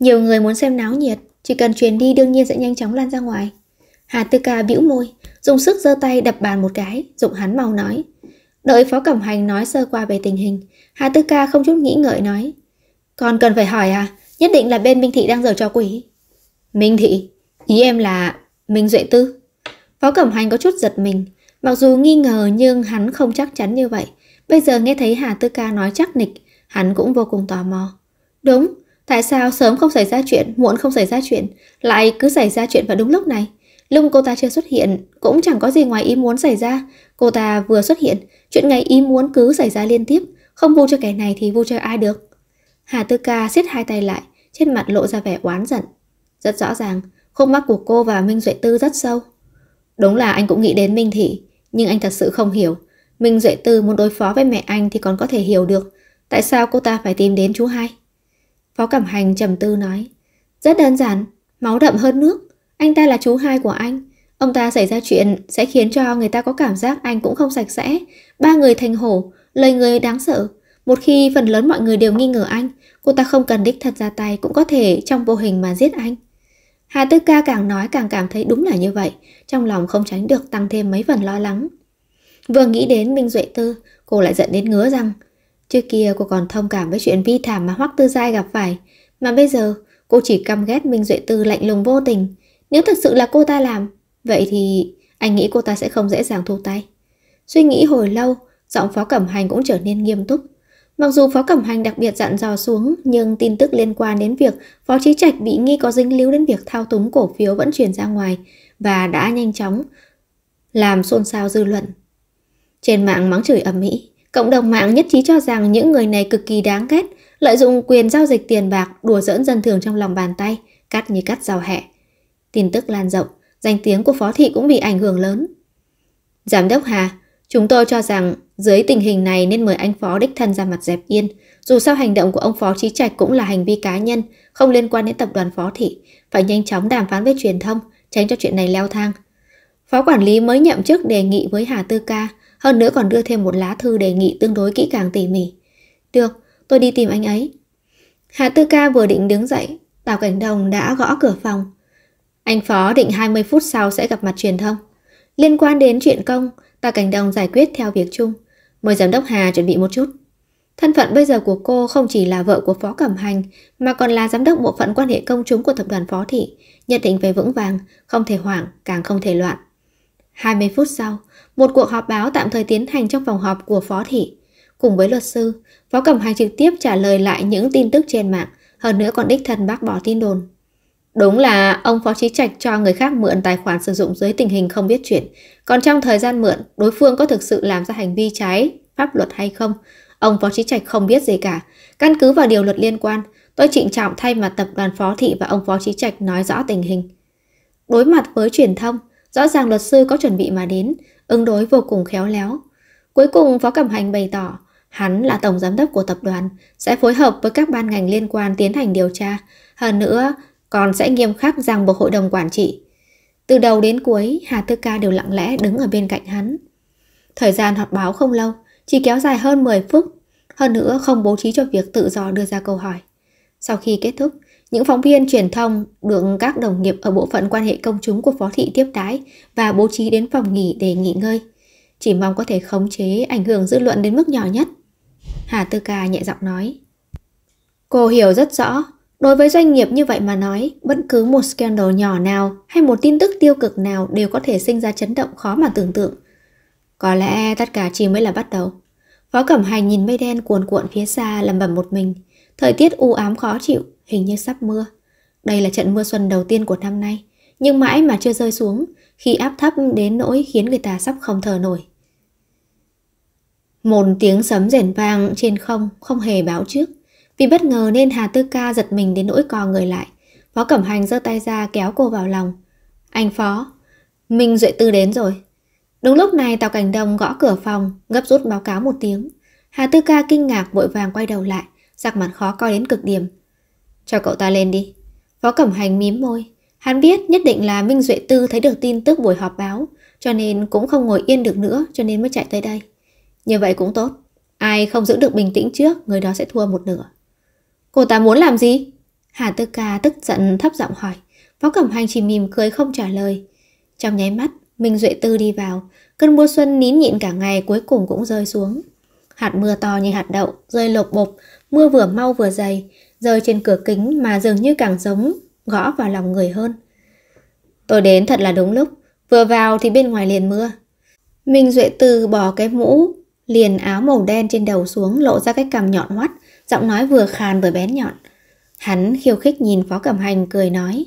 Nhiều người muốn xem náo nhiệt, chỉ cần truyền đi đương nhiên sẽ nhanh chóng lan ra ngoài. Hà Tư Ca bĩu môi, dùng sức giơ tay đập bàn một cái, dụng hắn mau nói. Đợi Phó Cẩm Hành nói sơ qua về tình hình, Hà Tư Ca không chút nghĩ ngợi nói. Còn cần phải hỏi à, nhất định là bên Minh Thị đang giở cho quỷ. Minh Thị, ý em là Minh Duệ Tư. Phó Cẩm Hành có chút giật mình, mặc dù nghi ngờ nhưng hắn không chắc chắn như vậy. Bây giờ nghe thấy Hà Tư Ca nói chắc nịch, hắn cũng vô cùng tò mò. Đúng, tại sao sớm không xảy ra chuyện, muộn không xảy ra chuyện, lại cứ xảy ra chuyện vào đúng lúc này? Lúc cô ta chưa xuất hiện, cũng chẳng có gì ngoài ý muốn xảy ra. Cô ta vừa xuất hiện, chuyện ngày ý muốn cứ xảy ra liên tiếp, không vui cho kẻ này thì vui cho ai được. Hà Tư Ca siết hai tay lại, trên mặt lộ ra vẻ oán giận. Rất rõ ràng, khúc mắt của cô và Minh Duệ Tư rất sâu. Đúng là anh cũng nghĩ đến Minh Thị, nhưng anh thật sự không hiểu. Minh Duệ Tư muốn đối phó với mẹ anh thì còn có thể hiểu được. Tại sao cô ta phải tìm đến chú hai? Phó Cẩm Hành trầm tư nói. Rất đơn giản, máu đậm hơn nước. Anh ta là chú hai của anh. Ông ta xảy ra chuyện sẽ khiến cho người ta có cảm giác anh cũng không sạch sẽ. Ba người thành hổ, lời người đáng sợ. Một khi phần lớn mọi người đều nghi ngờ anh, cô ta không cần đích thật ra tay cũng có thể trong vô hình mà giết anh. Hà Tư Ca càng nói càng cảm thấy đúng là như vậy, trong lòng không tránh được tăng thêm mấy phần lo lắng. Vừa nghĩ đến Minh Duệ Tư, cô lại giận đến ngứa rằng, trước kia cô còn thông cảm với chuyện vi thảm mà Hoắc Tư Giai gặp phải, mà bây giờ cô chỉ căm ghét Minh Duệ Tư lạnh lùng vô tình. Nếu thật sự là cô ta làm, vậy thì anh nghĩ cô ta sẽ không dễ dàng thu tay. Suy nghĩ hồi lâu, giọng phó cẩm hành cũng trở nên nghiêm túc. Mặc dù Phó Cẩm Hành đặc biệt dặn dò xuống, nhưng tin tức liên quan đến việc Phó Trí Trạch bị nghi có dính líu đến việc thao túng cổ phiếu vẫn truyền ra ngoài và đã nhanh chóng làm xôn xao dư luận. Trên mạng mắng chửi ầm ĩ, cộng đồng mạng nhất trí cho rằng những người này cực kỳ đáng ghét, lợi dụng quyền giao dịch tiền bạc đùa dỡn dân thường trong lòng bàn tay, cắt như cắt rào hẹ. Tin tức lan rộng, danh tiếng của Phó Thị cũng bị ảnh hưởng lớn. Giám đốc Hà, Chúng tôi cho rằng dưới tình hình này nên mời anh Phó đích thân ra mặt dẹp yên. Dù sao hành động của ông Phó Trí Trạch cũng là hành vi cá nhân, không liên quan đến tập đoàn Phó Thị. Phải nhanh chóng đàm phán với truyền thông, tránh cho chuyện này leo thang. Phó quản lý mới nhậm chức đề nghị với Hà Tư Ca, hơn nữa còn đưa thêm một lá thư đề nghị tương đối kỹ càng tỉ mỉ. Được, tôi đi tìm anh ấy. hà Tư Ca vừa định đứng dậy, Tào Cảnh Đồng đã gõ cửa phòng. Anh Phó định 20 phút sau sẽ gặp mặt truyền thông. Liên quan đến chuyện công, và Cảnh Đông giải quyết theo việc chung. Mời Giám đốc Hà chuẩn bị một chút. Thân phận bây giờ của cô không chỉ là vợ của Phó Cẩm Hành mà còn là giám đốc bộ phận quan hệ công chúng của tập đoàn Phó Thị, nhận định về vững vàng, không thể hoảng, càng không thể loạn. 20 phút sau, một cuộc họp báo tạm thời tiến hành trong phòng họp của Phó Thị. Cùng với luật sư, Phó Cẩm Hành trực tiếp trả lời lại những tin tức trên mạng, hơn nữa còn đích thân bác bỏ tin đồn. Đúng là ông Phó Chí Trạch cho người khác mượn tài khoản sử dụng dưới tình hình không biết chuyện. Còn trong thời gian mượn, đối phương có thực sự làm ra hành vi trái pháp luật hay không? Ông Phó Chí Trạch không biết gì cả. Căn cứ vào điều luật liên quan, tôi trịnh trọng thay mặt tập đoàn Phó Thị và ông Phó Chí Trạch nói rõ tình hình. Đối mặt với truyền thông, rõ ràng luật sư có chuẩn bị mà đến, ứng đối vô cùng khéo léo. Cuối cùng Phó Cẩm Hành bày tỏ, hắn là tổng giám đốc của tập đoàn, sẽ phối hợp với các ban ngành liên quan tiến hành điều tra. Hơn nữa, còn sẽ nghiêm khắc ràng buộc hội đồng quản trị. Từ đầu đến cuối, Hà Tư Ca đều lặng lẽ đứng ở bên cạnh hắn. Thời gian họp báo không lâu, chỉ kéo dài hơn 10 phút. Hơn nữa không bố trí cho việc tự do đưa ra câu hỏi. Sau khi kết thúc, những phóng viên truyền thông được các đồng nghiệp ở bộ phận quan hệ công chúng của phó thị tiếp đái và bố trí đến phòng nghỉ để nghỉ ngơi. Chỉ mong có thể khống chế ảnh hưởng dư luận đến mức nhỏ nhất. Hà Tư Ca nhẹ giọng nói. Cô hiểu rất rõ Đối với doanh nghiệp như vậy mà nói, bất cứ một scandal nhỏ nào hay một tin tức tiêu cực nào đều có thể sinh ra chấn động khó mà tưởng tượng. Có lẽ tất cả chỉ mới là bắt đầu. Phó Cẩm Hành nhìn mây đen cuồn cuộn phía xa lầm bầm một mình. Thời tiết u ám khó chịu, hình như sắp mưa. Đây là trận mưa xuân đầu tiên của năm nay, nhưng mãi mà chưa rơi xuống, khi áp thấp đến nỗi khiến người ta sắp không thở nổi. Một tiếng sấm rền vang trên không không hề báo trước. Vì bất ngờ nên Hà Tư Ca giật mình đến nỗi co người lại. Phó Cẩm Hành giơ tay ra kéo cô vào lòng. Anh Phó, Minh Duệ Tư đến rồi. Đúng lúc này Tào Cảnh Đông gõ cửa phòng, gấp rút báo cáo một tiếng. Hà Tư Ca kinh ngạc vội vàng quay đầu lại, sắc mặt khó coi đến cực điểm. Cho cậu ta lên đi. Phó Cẩm Hành mím môi. Hắn biết nhất định là Minh Duệ Tư thấy được tin tức buổi họp báo, cho nên cũng không ngồi yên được nữa cho nên mới chạy tới đây. Như vậy cũng tốt. Ai không giữ được bình tĩnh trước, người đó sẽ thua một nửa. Cô ta muốn làm gì? Hà Tư Ca tức giận thấp giọng hỏi. Võ Cẩm Hành chỉ mỉm cười không trả lời. Trong nháy mắt, Minh Duệ Tư đi vào. Cơn mưa xuân nín nhịn cả ngày cuối cùng cũng rơi xuống. Hạt mưa to như hạt đậu, rơi lộp bộp, mưa vừa mau vừa dày, rơi trên cửa kính mà dường như càng giống, gõ vào lòng người hơn. Tôi đến thật là đúng lúc, vừa vào thì bên ngoài liền mưa. Minh Duệ Tư bỏ cái mũ, liền áo màu đen trên đầu xuống lộ ra cái cằm nhọn hoắt, giọng nói vừa khàn vừa bén nhọn. Hắn khiêu khích nhìn Phó Cẩm Hành cười nói.